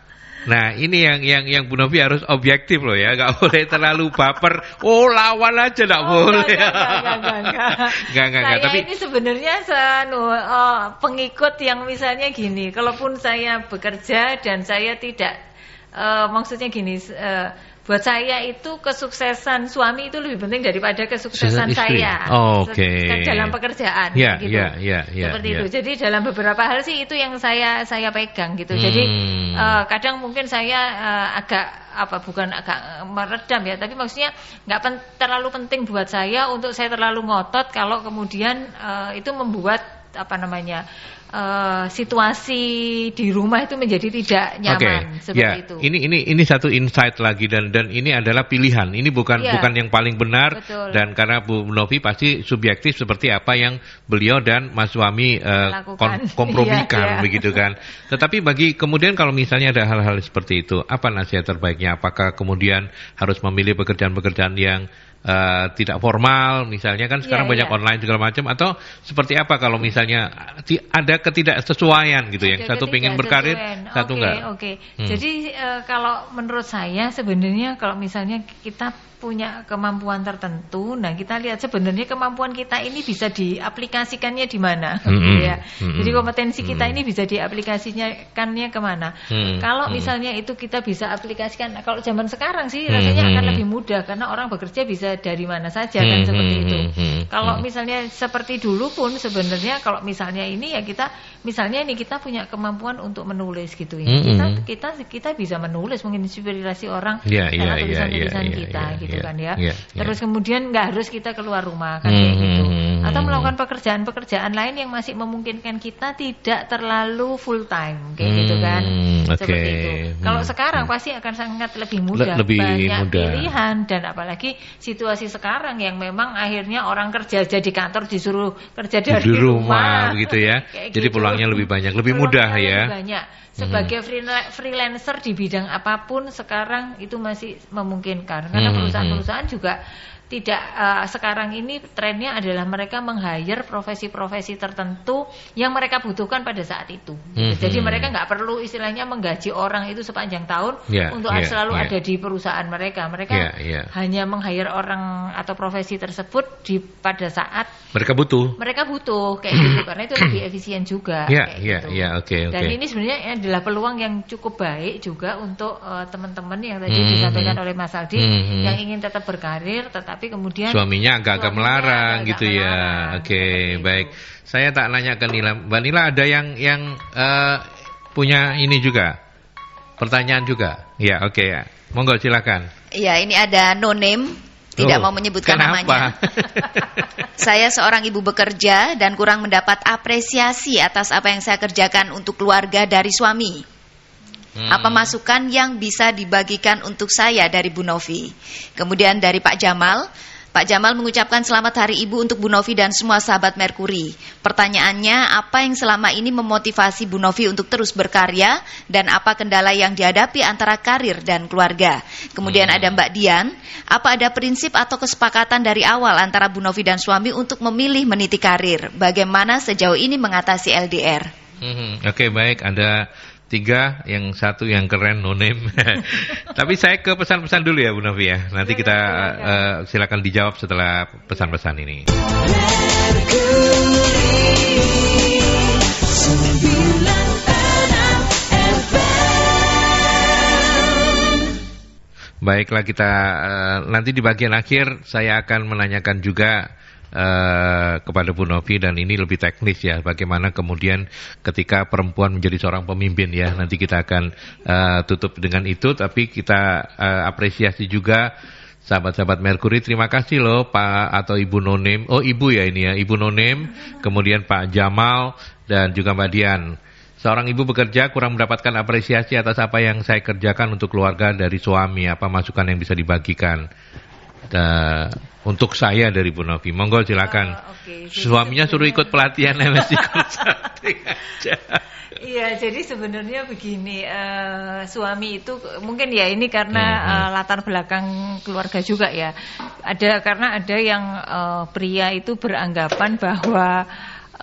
Nah ini yang yang yang Bu Novi harus objektif loh ya, nggak boleh terlalu baper. Oh lawan aja nggak oh, boleh. Nggak nggak enggak. Tapi ini sebenarnya sanu oh, eh, pengikut yang misalnya gini, kalaupun saya bekerja dan saya tidak, uh, maksudnya gini. Uh, Buat saya itu kesuksesan suami itu lebih penting daripada kesuksesan saya oh, okay. Kan dalam pekerjaan yeah, gitu. Yeah, yeah, yeah, Seperti yeah. itu. Jadi dalam beberapa hal sih itu yang saya saya pegang gitu. Hmm. Jadi uh, kadang mungkin saya uh, agak apa bukan agak meredam ya, tapi maksudnya nggak pen, terlalu penting buat saya untuk saya terlalu ngotot kalau kemudian uh, itu membuat apa namanya uh, situasi di rumah itu menjadi tidak nyaman okay. seperti yeah. itu. Ini ini ini satu insight lagi dan dan ini adalah pilihan. Ini bukan yeah. bukan yang paling benar Betul. dan karena Bu Novi pasti subjektif seperti apa yang beliau dan Mas suami uh, eh, kompromikan yeah, yeah. begitu kan. Tetapi bagi kemudian kalau misalnya ada hal-hal seperti itu, apa nasihat terbaiknya? Apakah kemudian harus memilih pekerjaan-pekerjaan yang uh, tidak formal misalnya kan sekarang yeah, banyak yeah. online segala macam atau seperti apa kalau misalnya ada ketidaksesuaian gitu ya? ada yang satu pingin berkarir satu enggak oke okay. hmm. jadi uh, kalau menurut saya sebenarnya kalau misalnya kita punya kemampuan tertentu. Nah, kita lihat sebenarnya kemampuan kita ini bisa diaplikasikannya di mana, mm -hmm. Gitu ya. Mm -hmm. Jadi hmm. kompetensi kita mm -hmm. ini bisa diaplikasinya kannya kemana. Mm -hmm. Kalau hmm. misalnya itu kita bisa aplikasikan, nah kalau zaman sekarang sih hmm, rasanya mm -hmm. akan lebih mudah karena orang bekerja bisa dari mana saja kan mm -hmm. seperti itu. Mm -hmm. Kalau misalnya seperti dulu pun sebenarnya kalau misalnya ini ya kita, misalnya ini kita punya kemampuan untuk menulis gitu ya. Mm -hmm. Kita kita kita bisa menulis menginspirasi orang yeah, iya, yeah, yeah, tulisan-tulisan yeah, yeah, kita yeah, yeah. gitu iya, gitu yeah, kan ya. Yeah, iya. Terus yeah. kemudian nggak harus kita keluar rumah kan mm -hmm, gitu. Hmm, hmm, Atau hmm. melakukan pekerjaan-pekerjaan lain yang masih memungkinkan kita tidak terlalu full time kayak mm, gitu kan. Okay. Seperti itu. Kalau mm, sekarang pasti akan sangat lebih mudah, lebih banyak mudah. pilihan dan apalagi situasi sekarang yang memang akhirnya orang kerja jadi kantor disuruh kerja dari di rumah, rumah gitu ya. jadi gitu. peluangnya lebih banyak, lebih peluangnya mudah ya. lebih ya. Banyak sebagai hmm. freelancer di bidang apapun sekarang itu masih memungkinkan karena hmm, hmm, hmm. perusahaan-perusahaan juga tidak uh, sekarang ini trennya adalah mereka meng-hire profesi-profesi tertentu yang mereka butuhkan pada saat itu. Mm -hmm. Jadi mereka nggak perlu istilahnya menggaji orang itu sepanjang tahun yeah, untuk yeah, selalu yeah. ada di perusahaan mereka. Mereka yeah, yeah. hanya meng-hire orang atau profesi tersebut di pada saat mereka butuh. Mereka butuh kayak gitu karena itu lebih efisien juga. Iya, iya, iya, gitu. oke, oke. Dan ini sebenarnya adalah peluang yang cukup baik juga untuk eh, teman-teman uh, teman -teman yang tadi mm -hmm. disampaikan mhm. oleh Mas Aldi mm -hmm. yang ingin tetap berkarir, tetap tapi kemudian suaminya agak-agak melarang gitu agak ya. Oke, okay, baik. Saya tak nanya ke Nila. Mbak Nila ada yang yang uh, punya ini juga. Pertanyaan juga. Ya, oke okay, ya. Monggo silakan. Iya, ini ada no name tidak oh, mau menyebutkan kenapa? namanya. saya seorang ibu bekerja dan kurang mendapat apresiasi atas apa yang saya kerjakan untuk keluarga dari suami. Hmm. Apa masukan yang bisa dibagikan untuk saya dari Bu Novi? Kemudian dari Pak Jamal, Pak Jamal mengucapkan selamat Hari Ibu untuk Bu Novi dan semua sahabat Merkuri. Pertanyaannya, apa yang selama ini memotivasi Bu Novi untuk terus berkarya dan apa kendala yang dihadapi antara karir dan keluarga? Kemudian hmm. ada Mbak Dian, apa ada prinsip atau kesepakatan dari awal antara Bu Novi dan suami untuk memilih meniti karir? Bagaimana sejauh ini mengatasi LDR? Hmm, hmm. Oke, okay, baik. Ada tiga yang satu yang keren no name tapi saya ke pesan-pesan dulu ya Bu Novi ya nanti kita silakan. Uh, eh, eh, silakan dijawab setelah pesan-pesan ini Baiklah kita uh, nanti di bagian akhir saya akan menanyakan juga Eh, kepada Bu Novi dan ini lebih teknis ya bagaimana kemudian ketika perempuan menjadi seorang pemimpin ya nanti kita akan uh, tutup dengan itu tapi kita uh, apresiasi juga sahabat-sahabat Merkuri terima kasih loh Pak atau Ibu nonim oh Ibu ya ini ya Ibu nonim kemudian Pak Jamal dan juga Mbak Dian Seorang ibu bekerja kurang mendapatkan apresiasi atas apa yang saya kerjakan untuk keluarga dari suami. Apa masukan yang bisa dibagikan? uh, untuk saya dari Bu Novi, monggo silakan. Uh, oh, okay. Suaminya suruh ikut pelatihan MSC consulting aja. Iya, jadi sebenarnya begini, uh, suami itu mungkin ya ini karena mm -hmm. uh, latar belakang keluarga juga ya. Ada karena ada yang uh, pria itu beranggapan bahwa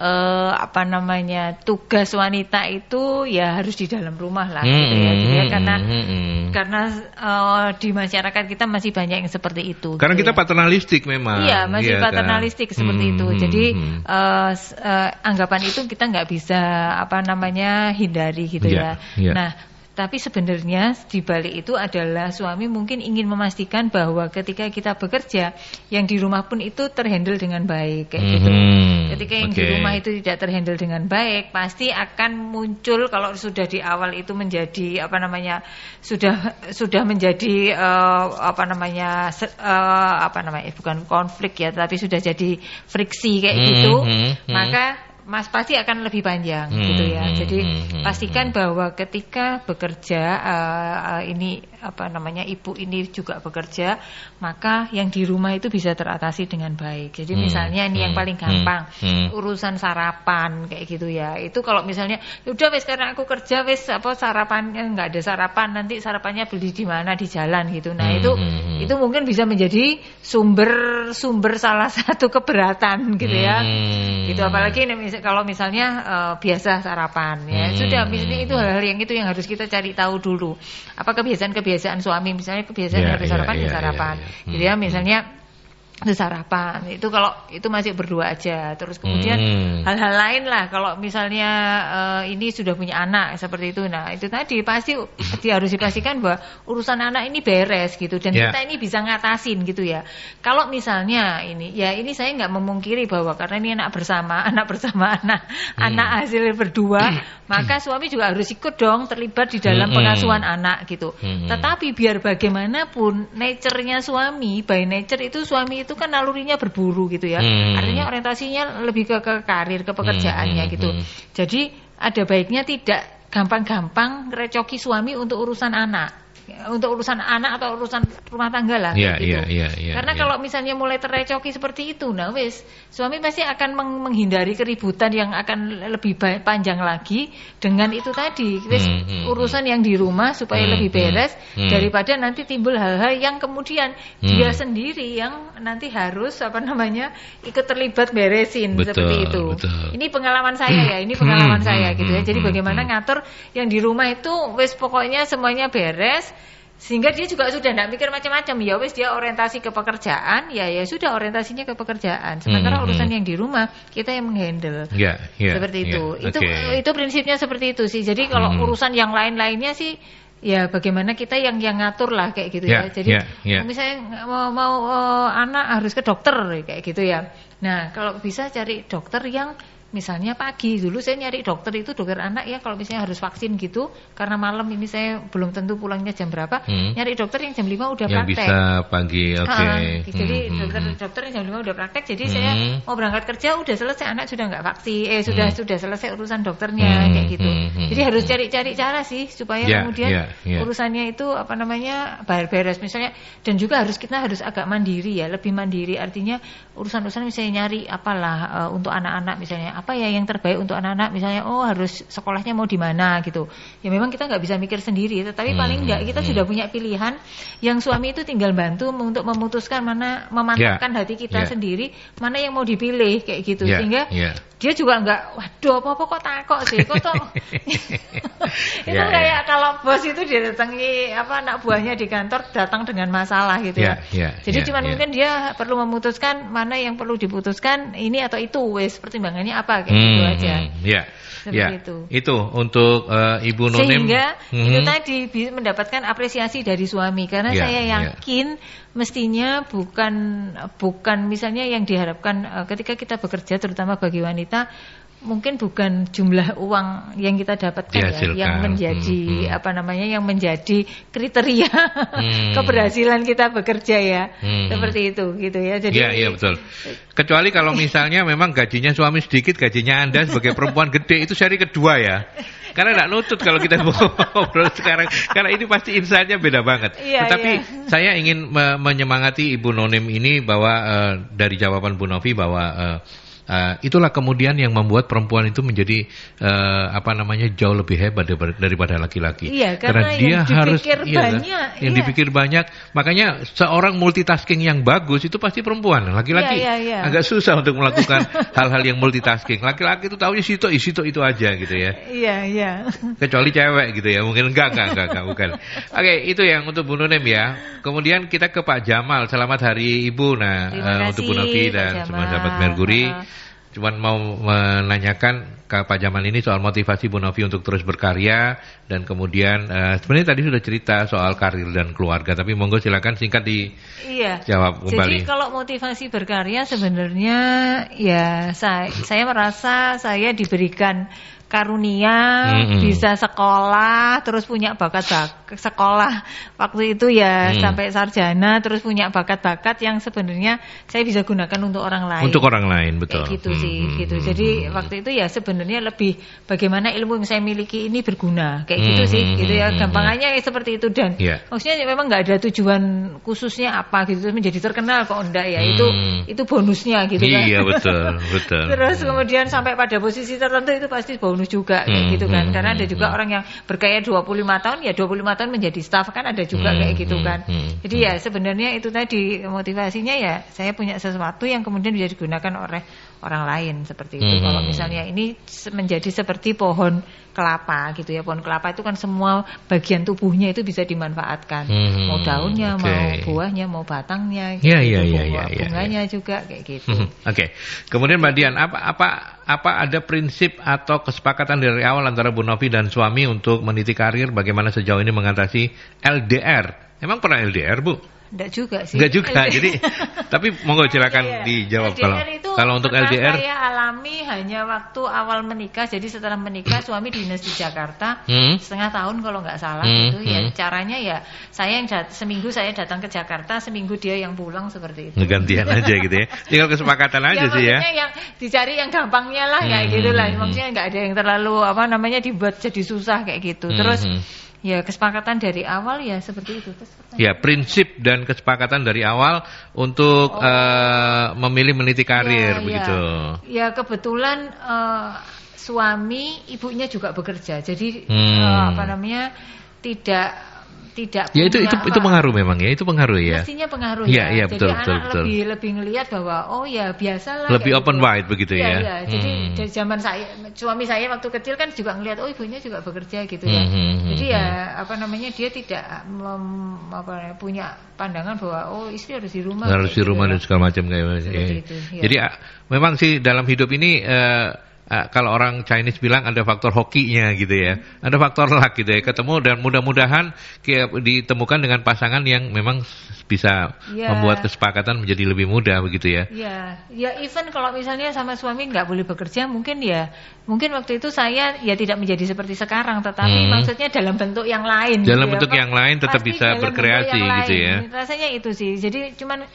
eh, apa namanya tugas wanita itu ya harus di dalam rumah lah hmm, gitu ya. Jadi ya hmm, karena hmm, hmm, hmm, karena eh, di masyarakat kita masih banyak yang seperti itu. Gitu karena gitu kita ya. paternalistik memang. Iya masih ya, paternalistik kan? seperti hmm, itu. Jadi hmm, hmm. eh, eh, anggapan itu kita nggak bisa apa namanya hindari gitu yeah, ya. Yeah. Nah tapi sebenarnya di balik itu adalah suami mungkin ingin memastikan bahwa ketika kita bekerja, yang di rumah pun itu terhandle dengan baik kayak mm-hmm. Ketika yang okay. di rumah itu tidak terhandle dengan baik, pasti akan muncul kalau sudah di awal itu menjadi apa namanya sudah sudah menjadi uh, apa namanya uh, apa namanya bukan konflik ya, tapi sudah jadi friksi kayak mm-hmm. gitu, mm-hmm. maka mas pasti akan lebih panjang hmm, gitu ya. Hmm, Jadi hmm, hmm, pastikan hmm. bahwa ketika bekerja uh, uh, ini apa namanya ibu ini juga bekerja, maka yang di rumah itu bisa teratasi dengan baik. Jadi hmm, misalnya ini yang hmm, paling gampang hmm, hmm. urusan sarapan kayak gitu ya. Itu kalau misalnya ya udah wes karena aku kerja wes apa sarapan nggak ada sarapan nanti sarapannya beli di mana di jalan gitu. Nah hmm, itu hmm, itu mungkin bisa menjadi sumber sumber salah satu keberatan gitu ya. Hmm, gitu apalagi ini kalau misalnya uh, biasa sarapan ya hmm. sudah misalnya itu hal-hal yang itu yang harus kita cari tahu dulu apa kebiasaan-kebiasaan suami misalnya kebiasaan yeah, iya, sarapan yeah, iya, iya, sarapan yeah, gitu yeah. Hmm. jadi hmm. ya misalnya sarapan itu kalau itu masih berdua aja terus kemudian hmm. hal-hal hmm. lain lah kalau misalnya uh, ini sudah punya anak seperti itu nah itu tadi pasti dia harus dipastikan bahwa urusan anak ini beres gitu dan yeah. kita ini bisa ngatasin gitu ya kalau misalnya ini ya ini saya nggak memungkiri bahwa karena ini anak bersama anak bersama anak hmm. anak hasil berdua maka suami juga harus ikut dong terlibat di dalam hmm. pengasuhan anak gitu hmm. tetapi biar bagaimanapun nature-nya suami by nature itu suami itu itu kan nalurinya berburu gitu ya. Hmm. Artinya orientasinya lebih ke, ke karir, ke pekerjaannya hmm. hmm gitu. Hmm. Jadi ada baiknya tidak gampang-gampang recoki suami untuk urusan anak untuk urusan anak atau urusan rumah tangga lah yeah, iya, gitu. Yeah, yeah, yeah, Karena yeah. kalau misalnya mulai terrecoki seperti itu, nah wis suami pasti akan menghindari keributan yang akan lebih panjang lagi dengan itu tadi. Wis mm hmm, urusan hmm. yang di rumah supaya hmm, lebih hmm, beres hmm, daripada nanti timbul hal-hal yang kemudian hmm. dia sendiri yang nanti harus apa namanya ikut terlibat beresin betul, seperti itu. Betul. Ini pengalaman saya ya, ini pengalaman hmm, saya hmm, gitu ya. Jadi bagaimana ngatur yang di rumah itu wis pokoknya semuanya beres sehingga dia juga sudah tidak mikir macam-macam ya wes dia orientasi ke pekerjaan ya ya sudah orientasinya ke pekerjaan sementara -hmm. hmm. urusan yang di rumah kita yang menghandle yeah, yeah, seperti ya. itu yeah, itu itu prinsipnya seperti itu sih jadi kalau -hmm. urusan yang lain-lainnya sih ya bagaimana kita yang yang ngatur lah kayak gitu yeah, ya jadi yeah, yeah. misalnya mau, mau uh, anak harus ke dokter kayak gitu ya nah kalau bisa cari dokter yang misalnya pagi dulu saya nyari dokter itu dokter anak ya kalau misalnya harus vaksin gitu karena malam ini saya belum tentu pulangnya jam berapa hmm. nyari dokter yang jam 5 udah yang praktek bisa pagi oke okay. Ah, ah, gitu. hmm. jadi hmm, dokter hmm. dokter yang jam 5 udah praktek jadi hmm. saya mau berangkat kerja udah selesai anak sudah nggak vaksin eh sudah hmm. sudah selesai urusan dokternya hmm. kayak gitu hmm. hmm jadi harus cari-cari cara sih supaya yeah, kemudian yeah, yeah. urusannya itu apa namanya beres misalnya dan juga harus kita harus agak mandiri ya lebih mandiri artinya urusan-urusan misalnya nyari apalah uh, untuk anak-anak misalnya apa ya yang terbaik untuk anak-anak misalnya oh harus sekolahnya mau di mana gitu ya memang kita nggak bisa mikir sendiri tetapi hmm, paling nggak kita hmm. sudah punya pilihan yang suami itu tinggal bantu untuk memutuskan mana memantapkan yeah. hati kita yeah. sendiri mana yang mau dipilih kayak gitu yeah. sehingga yeah dia juga enggak, waduh apa apa kok takok sih kok tuh itu yeah, ya. kayak yeah. kalau bos itu didatangi apa anak buahnya di kantor datang dengan masalah gitu ya yeah, ya, jadi yeah, cuman yeah. mungkin dia perlu memutuskan mana yang perlu diputuskan ini atau itu wes pertimbangannya apa kayak mm, gitu hmm, aja hmm, yeah. Ya, ya, itu. Itu untuk uh, Ibu Nonim. Sehingga hmm. itu tadi mendapatkan apresiasi dari suami karena ya, saya yakin ya. mestinya bukan bukan misalnya yang diharapkan uh, ketika kita bekerja terutama bagi wanita kita mungkin bukan jumlah uang yang kita dapatkan ya yang menjadi hmm, hmm. apa namanya yang menjadi kriteria hmm. keberhasilan kita bekerja ya hmm. seperti itu gitu ya jadi ya, ya betul kecuali kalau misalnya memang gajinya suami sedikit gajinya anda sebagai perempuan gede itu seri kedua ya karena tidak nutut kalau kita ngobrol sekarang karena ini pasti insannya beda banget. ya, Tetapi ya. saya ingin me menyemangati Ibu Nonim ini bahwa uh, dari jawaban Bu Novi bahwa uh, Eh, itulah kemudian yang membuat perempuan itu menjadi uh, apa namanya jauh lebih hebat daripada laki-laki. Iya, karena, karena dia yang harus iya, banyak, iya. yang iya. dipikir banyak. Makanya seorang multitasking yang bagus itu pasti perempuan. Laki-laki iya, iya, iya. agak susah untuk melakukan hal-hal yang multitasking. Laki-laki itu tahunya situ situ itu aja gitu ya. Iya, iya. Kecuali cewek gitu ya. Mungkin enggak enggak enggak, enggak bukan. Oke, itu yang untuk Bu Nunem ya. Kemudian kita ke Pak Jamal. Selamat hari Ibu. Nah, uh, untuk Bu Novi dan semua sahabat Merguri. Uh -huh. Cuman mau menanyakan ke Pak Jaman ini soal motivasi Bu Novi untuk terus berkarya dan kemudian uh, sebenarnya tadi sudah cerita soal karir dan keluarga, tapi monggo silakan singkat di iya. jawab kembali. Jadi kalau motivasi berkarya sebenarnya ya saya, saya merasa saya diberikan karunia mm-hmm. bisa sekolah terus punya bakat bakat sekolah waktu itu ya mm. sampai sarjana terus punya bakat-bakat yang sebenarnya saya bisa gunakan untuk orang lain untuk orang lain betul Kayak gitu mm-hmm. sih gitu jadi mm-hmm. waktu itu ya sebenarnya lebih bagaimana ilmu yang saya miliki ini berguna kayak mm-hmm. gitu sih gitu ya gampangannya ya seperti itu dan yeah. maksudnya ya memang nggak ada tujuan khususnya apa gitu menjadi terkenal kok enggak ya mm. itu itu bonusnya gitu kan iya betul betul terus mm. kemudian sampai pada posisi tertentu itu pasti bonus juga kayak hmm, gitu kan. Hmm, Karena ada hmm, juga hmm, orang yang berkaya 25 tahun ya 25 tahun menjadi staf kan ada juga hmm, kayak gitu hmm, kan. Hmm, Jadi hmm. ya sebenarnya itu tadi motivasinya ya saya punya sesuatu yang kemudian bisa digunakan oleh orang lain seperti itu. Hmm. Kalau misalnya ini menjadi seperti pohon kelapa gitu ya. Pohon kelapa itu kan semua bagian tubuhnya itu bisa dimanfaatkan. Hmm. Mau daunnya, okay. mau buahnya, mau batangnya gitu. Yeah, yeah, yeah, yeah, yeah, bunganya yeah. juga kayak gitu. Hmm. Oke. Okay. Kemudian Mbak Dian, apa apa apa ada prinsip atau kesepakatan dari awal antara Bu Novi dan suami untuk meniti karir bagaimana sejauh ini mengatasi LDR? Emang pernah LDR, Bu? Enggak juga sih. Enggak juga. Jadi tapi monggo silakan LDR. Iya. dijawab nah, kalau kalau untuk LDR saya alami hanya waktu awal menikah. Jadi setelah menikah hmm. suami dinas di Jakarta hmm. setengah tahun kalau nggak salah hmm. itu ya hmm. caranya ya saya yang dat seminggu saya datang ke Jakarta, seminggu dia yang pulang seperti itu. Gantian aja gitu ya. Tinggal kesepakatan ya, aja ya, sih ya. yang dicari yang gampangnya lah hmm. kayak gitu lah. Hmm, hmm. Maksudnya nggak ada yang terlalu apa namanya dibuat jadi susah kayak gitu. Terus hmm Ya kesepakatan dari awal ya seperti itu. Ya prinsip dan kesepakatan dari awal untuk oh. uh, memilih meniti karir ya, ya. begitu. Ya, ya kebetulan uh, suami ibunya juga bekerja, jadi hmm. uh, apa namanya tidak tidak ya itu itu itu pengaruh memang ya itu pengaruh ya pastinya pengaruh iya, ya, ya, ya jadi betul, anak betul, lebih lebih ngelihat bahwa oh ya biasalah lebih open gitu. wide begitu iya, ya, ya. ya. Hmm. jadi dari zaman saya suami saya waktu kecil kan juga ngelihat oh ibunya juga bekerja gitu ya hmm, hmm, hmm jadi ya, hmm, ya apa namanya dia tidak mem, apa punya pandangan bahwa oh istri harus di rumah harus di gitu rumah gitu, dan segala macam kayak ya. Itu, ya. jadi memang sih dalam hidup ini uh, uh, kalau orang Chinese bilang ada faktor hokinya gitu ya, ada faktor luck gitu ya, ketemu dan mudah-mudahan ditemukan dengan pasangan yang memang bisa yeah. membuat kesepakatan menjadi lebih mudah begitu ya. Iya. Ya, yeah. ya yeah, even kalau misalnya sama suami nggak boleh bekerja mungkin ya, mungkin waktu itu saya ya tidak menjadi seperti sekarang, tetapi hmm. maksudnya dalam bentuk yang lain. Gitu dalam gitu bentuk ya. yang lain tetap Pasti bisa berkreasi gitu ya. Rasanya itu sih, jadi cuman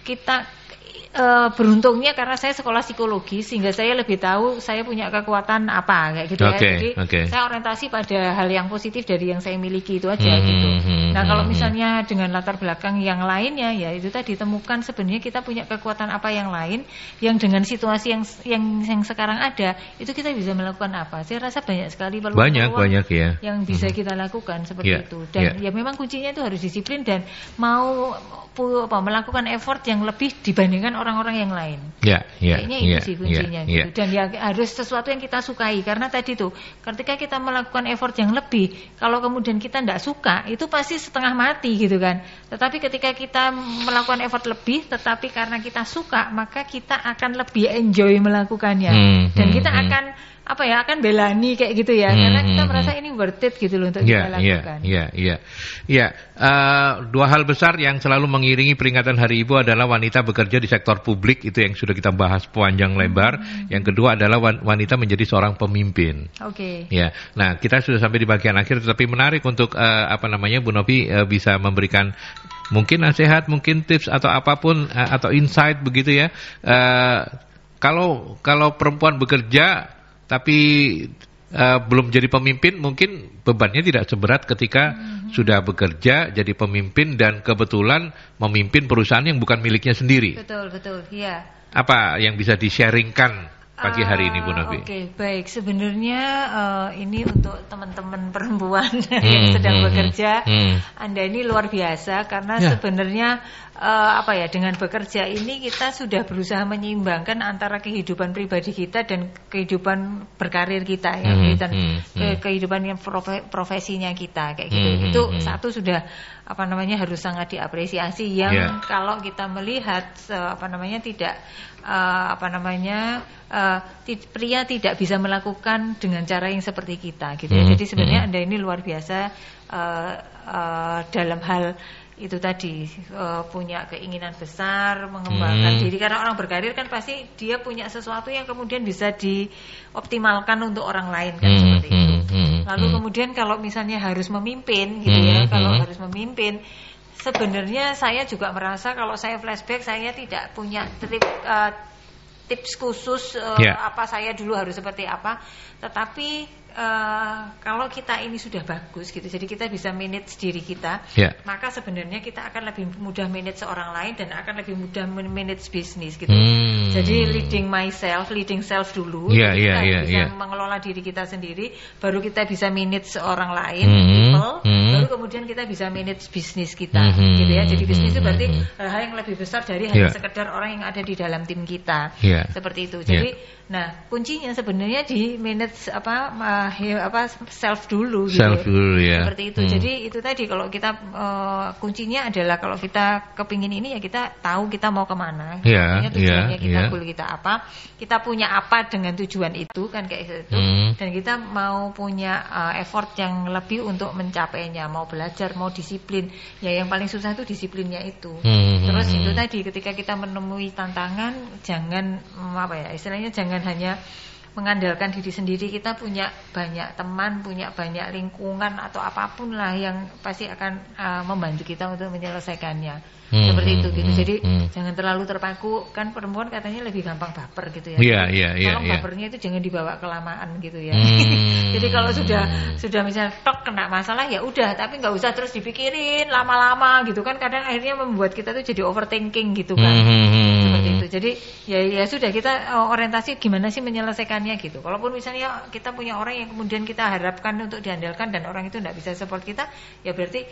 kita uh, beruntungnya karena saya sekolah psikologi sehingga saya lebih tahu saya punya kekuatan apa kayak gitu okay, ya. Jadi okay. saya orientasi pada hal yang positif dari yang saya miliki itu aja hmm, gitu. Hmm, hmm, nah, kalau hmm, misalnya dengan latar belakang yang lainnya ya itu tadi temukan sebenarnya kita punya kekuatan apa yang lain yang dengan situasi yang yang yang sekarang ada itu kita bisa melakukan apa. Saya rasa banyak sekali peluang banyak, banyak ya. yang bisa hmm. kita lakukan seperti yeah, itu. Dan yeah. ya memang kuncinya itu harus disiplin dan mau apa, melakukan effort yang lebih dibandingkan orang-orang yang lain. Ya, ya, Kayaknya nah, itu ya, sih kuncinya. Ya, gitu. ya. Dan ya harus sesuatu yang kita sukai karena tadi tuh ketika kita melakukan effort yang lebih, kalau kemudian kita tidak suka itu pasti setengah mati gitu kan. Tetapi ketika kita melakukan effort lebih, tetapi karena kita suka maka kita akan lebih enjoy melakukannya hmm, dan hmm, kita hmm. akan apa ya akan belani kayak gitu ya hmm, karena kita hmm, merasa hmm. ini worth it gitu loh untuk yeah, kita iya, lakukan. Iya iya iya. Eh, dua hal besar yang selalu mengiringi peringatan Hari Ibu adalah wanita bekerja di sektor publik itu yang sudah kita bahas panjang lebar. Hmm. Yang kedua adalah wanita menjadi seorang pemimpin. Oke. Okay. Ya. Nah kita sudah sampai di bagian akhir tetapi menarik untuk uh, apa namanya Bu Novi uh, bisa memberikan mungkin nasihat mungkin tips atau apapun uh, atau insight begitu ya. Uh, kalau kalau perempuan bekerja tapi uh, belum jadi pemimpin mungkin bebannya tidak seberat ketika hmm. sudah bekerja jadi pemimpin dan kebetulan memimpin perusahaan yang bukan miliknya sendiri. Betul betul, iya. Apa yang bisa di-sharingkan pagi hari ini Bu ah, Novi? Oke, okay, baik. Sebenarnya uh, ini untuk teman-teman perempuan hmm, yang sedang hmm, hmm, bekerja, hmm. Anda ini luar biasa karena ya. sebenarnya uh, apa ya dengan bekerja ini kita sudah berusaha menyeimbangkan antara kehidupan pribadi kita dan kehidupan berkarir kita ya, hmm, dan hmm, ke hmm. kehidupan yang profe profesinya kita kayak gitu. Hmm, Itu hmm, hmm. satu sudah apa namanya harus sangat diapresiasi yang yeah. kalau kita melihat apa namanya tidak uh, apa namanya uh, pria tidak bisa melakukan dengan cara yang seperti kita gitu ya. Hmm, Jadi sebenarnya hmm. Anda ini luar biasa uh, uh, dalam hal itu tadi uh, punya keinginan besar mengembangkan hmm. diri karena orang berkarir kan pasti dia punya sesuatu yang kemudian bisa dioptimalkan untuk orang lain kan hmm. seperti itu. Hmm. hmm Lalu hmm. kemudian kalau misalnya harus memimpin gitu hmm. ya, kalau hmm. harus memimpin sebenarnya saya juga merasa kalau saya flashback saya tidak punya trip uh, tips khusus uh, eh, yeah. apa saya dulu harus seperti apa tetapi Uh, kalau kita ini sudah bagus gitu, jadi kita bisa manage diri kita, yeah. maka sebenarnya kita akan lebih mudah manage seorang lain dan akan lebih mudah manage bisnis gitu. Hmm. Jadi leading myself, leading self dulu, yeah, jadi yeah, kita yeah, bisa yeah. mengelola diri kita sendiri, baru kita bisa manage seorang lain, mm -hmm. people, -hmm. baru kemudian kita bisa manage bisnis kita, -hmm. hmm gitu ya. Jadi hmm, bisnis itu hmm, berarti hal-hal yang lebih besar dari hanya ya. sekedar orang yang ada di dalam tim kita, yeah. seperti itu. Jadi, yeah. nah kuncinya sebenarnya di manage apa uh, apa self dulu gitu. self gitu. dulu ya seperti itu hmm. jadi itu tadi kalau kita uh, kuncinya adalah kalau kita kepingin ini ya kita tahu kita mau kemana yeah, ya, tujuannya yeah, kita yeah. goal kita apa kita punya apa dengan tujuan itu kan kayak itu hmm. dan kita mau punya uh, effort yang lebih untuk mencapainya mau belajar mau disiplin ya yang paling susah itu disiplinnya itu hmm, hmm, hmm terus hmm, itu tadi ketika kita menemui tantangan jangan mm, apa ya istilahnya jangan hanya mengandalkan diri sendiri kita punya banyak teman punya banyak lingkungan atau apapun lah yang pasti akan uh, membantu kita untuk menyelesaikannya hmm, seperti itu hmm, gitu. Hmm, jadi hmm. jangan terlalu terpaku. Kan perempuan katanya lebih gampang baper gitu ya. yeah, yeah, yeah, Kalau bapernya itu jangan dibawa kelamaan gitu ya. Hmm. Jadi kalau sudah sudah misalnya tok kena masalah ya udah, tapi nggak usah terus dipikirin lama-lama gitu kan. Kadang akhirnya membuat kita tuh jadi overthinking gitu kan. Hmm. hmm hmm. gitu. Jadi ya ya sudah kita eh, orientasi gimana sih menyelesaikannya gitu. Kalaupun misalnya kita punya orang yang kemudian kita harapkan untuk diandalkan dan orang itu tidak bisa support kita, ya berarti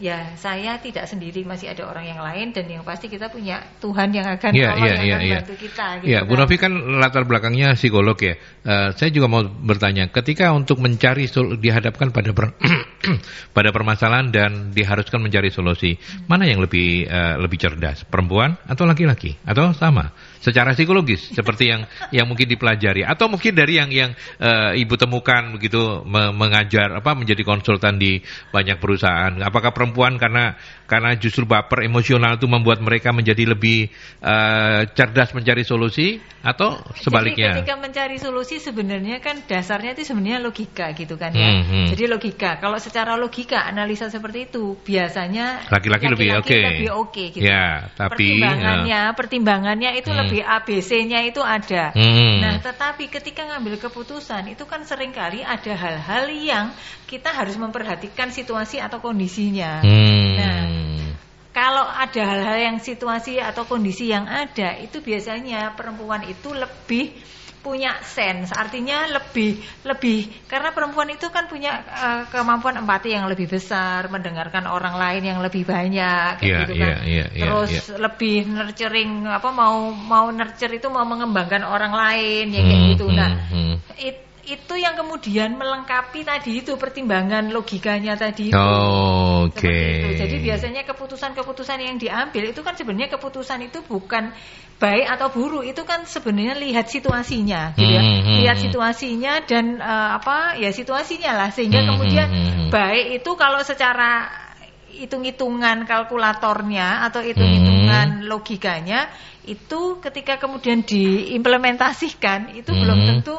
ya saya tidak sendiri masih ada orang yang lain dan yang pasti kita punya Tuhan yang akan yeah, yeah, yang yeah, yeah. bantu kita. Gitu yeah, kan. Bu Novi kan latar belakangnya psikolog ya. Uh, saya juga mau bertanya, ketika untuk mencari dihadapkan pada per pada permasalahan dan diharuskan mencari solusi, hmm. mana yang lebih uh, lebih cerdas, perempuan atau laki-laki atau sama? secara psikologis seperti yang yang mungkin dipelajari atau mungkin dari yang yang e, ibu temukan begitu me mengajar apa menjadi konsultan di banyak perusahaan apakah perempuan karena karena justru baper emosional itu membuat mereka menjadi lebih e, cerdas mencari solusi atau sebaliknya jadi ketika mencari solusi sebenarnya kan dasarnya itu sebenarnya logika gitu kan ya hmm, hmm. jadi logika kalau secara logika analisa seperti itu biasanya laki-laki lebih oke okay. okay, gitu ya tapi eh. pertimbangannya uh, pertimbangannya itu hmm. lebih di abc nya itu ada. Hmm. Nah, tetapi ketika ngambil keputusan itu kan seringkali ada hal-hal yang kita harus memperhatikan situasi atau kondisinya. Hmm. Nah, kalau ada hal-hal yang situasi atau kondisi yang ada itu biasanya perempuan itu lebih punya sense, artinya lebih lebih karena perempuan itu kan punya uh, kemampuan empati yang lebih besar, mendengarkan orang lain yang lebih banyak, yeah, iya, gitu kan. Yeah, yeah, yeah, Terus yeah. lebih nurturing apa mau mau nurture itu mau mengembangkan orang lain ya kayak hmm, gitu. Nah, hmm, hmm. it, itu yang kemudian melengkapi tadi itu pertimbangan logikanya tadi itu. Oh, Oke. Okay. Jadi hmm. biasanya keputusan-keputusan yang diambil itu kan sebenarnya keputusan itu bukan baik atau buruk, itu kan sebenarnya lihat situasinya, gitu ya. Hmm, hmm, hmm. lihat situasinya dan uh, apa ya situasinya lah sehingga hmm, kemudian baik itu kalau secara hitung-hitungan kalkulatornya atau hitung-hitungan hmm. logikanya itu ketika kemudian diimplementasikan itu hmm. belum tentu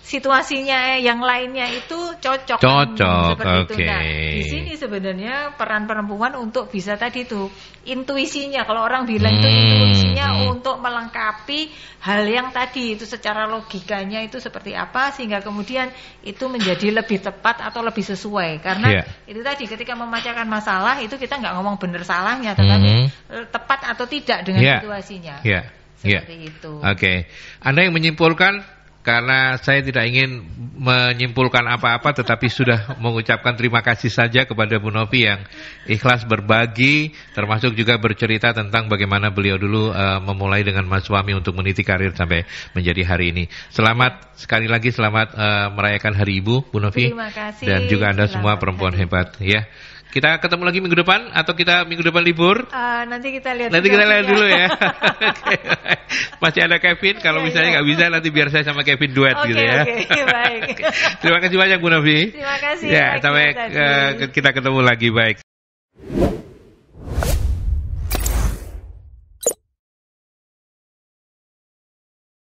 situasinya yang lainnya itu cocok. Cocok. Oke. Okay. Nah, di sini sebenarnya peran perempuan untuk bisa tadi itu intuisinya kalau orang bilang hmm. itu intuisinya hmm. untuk melengkapi hal yang tadi itu secara logikanya itu seperti apa sehingga kemudian itu menjadi lebih tepat atau lebih sesuai karena yeah. itu tadi ketika memecahkan masalah itu kita nggak ngomong benar salahnya tetapi hmm. Eh, tepat atau tidak dengan yeah. situasinya. Yeah. Iya. Seperti yeah. itu. Oke. Okay. Anda yang menyimpulkan karena saya tidak ingin menyimpulkan apa-apa tetapi sudah mengucapkan terima kasih saja kepada Bu Novi yang ikhlas berbagi termasuk juga bercerita tentang bagaimana beliau dulu uh, memulai dengan Mas Suami untuk meniti karir sampai menjadi hari ini. Selamat sekali lagi selamat uh, merayakan Hari Ibu Bu Novi terima kasih. dan juga Anda selamat semua perempuan hari. hebat ya. Kita ketemu lagi minggu depan atau kita minggu depan libur? Uh, nanti kita lihat. Nanti kita lihat dulu ya. okay. Masih ada Kevin. Kalau iya, misalnya iya. nggak yeah. bisa, nanti biar saya sama Kevin duet okay, gitu ya. Oke, okay, baik. Terima kasih banyak Bu Novi. Terima kasih. Ya, sampai uh, kita ketemu lagi baik.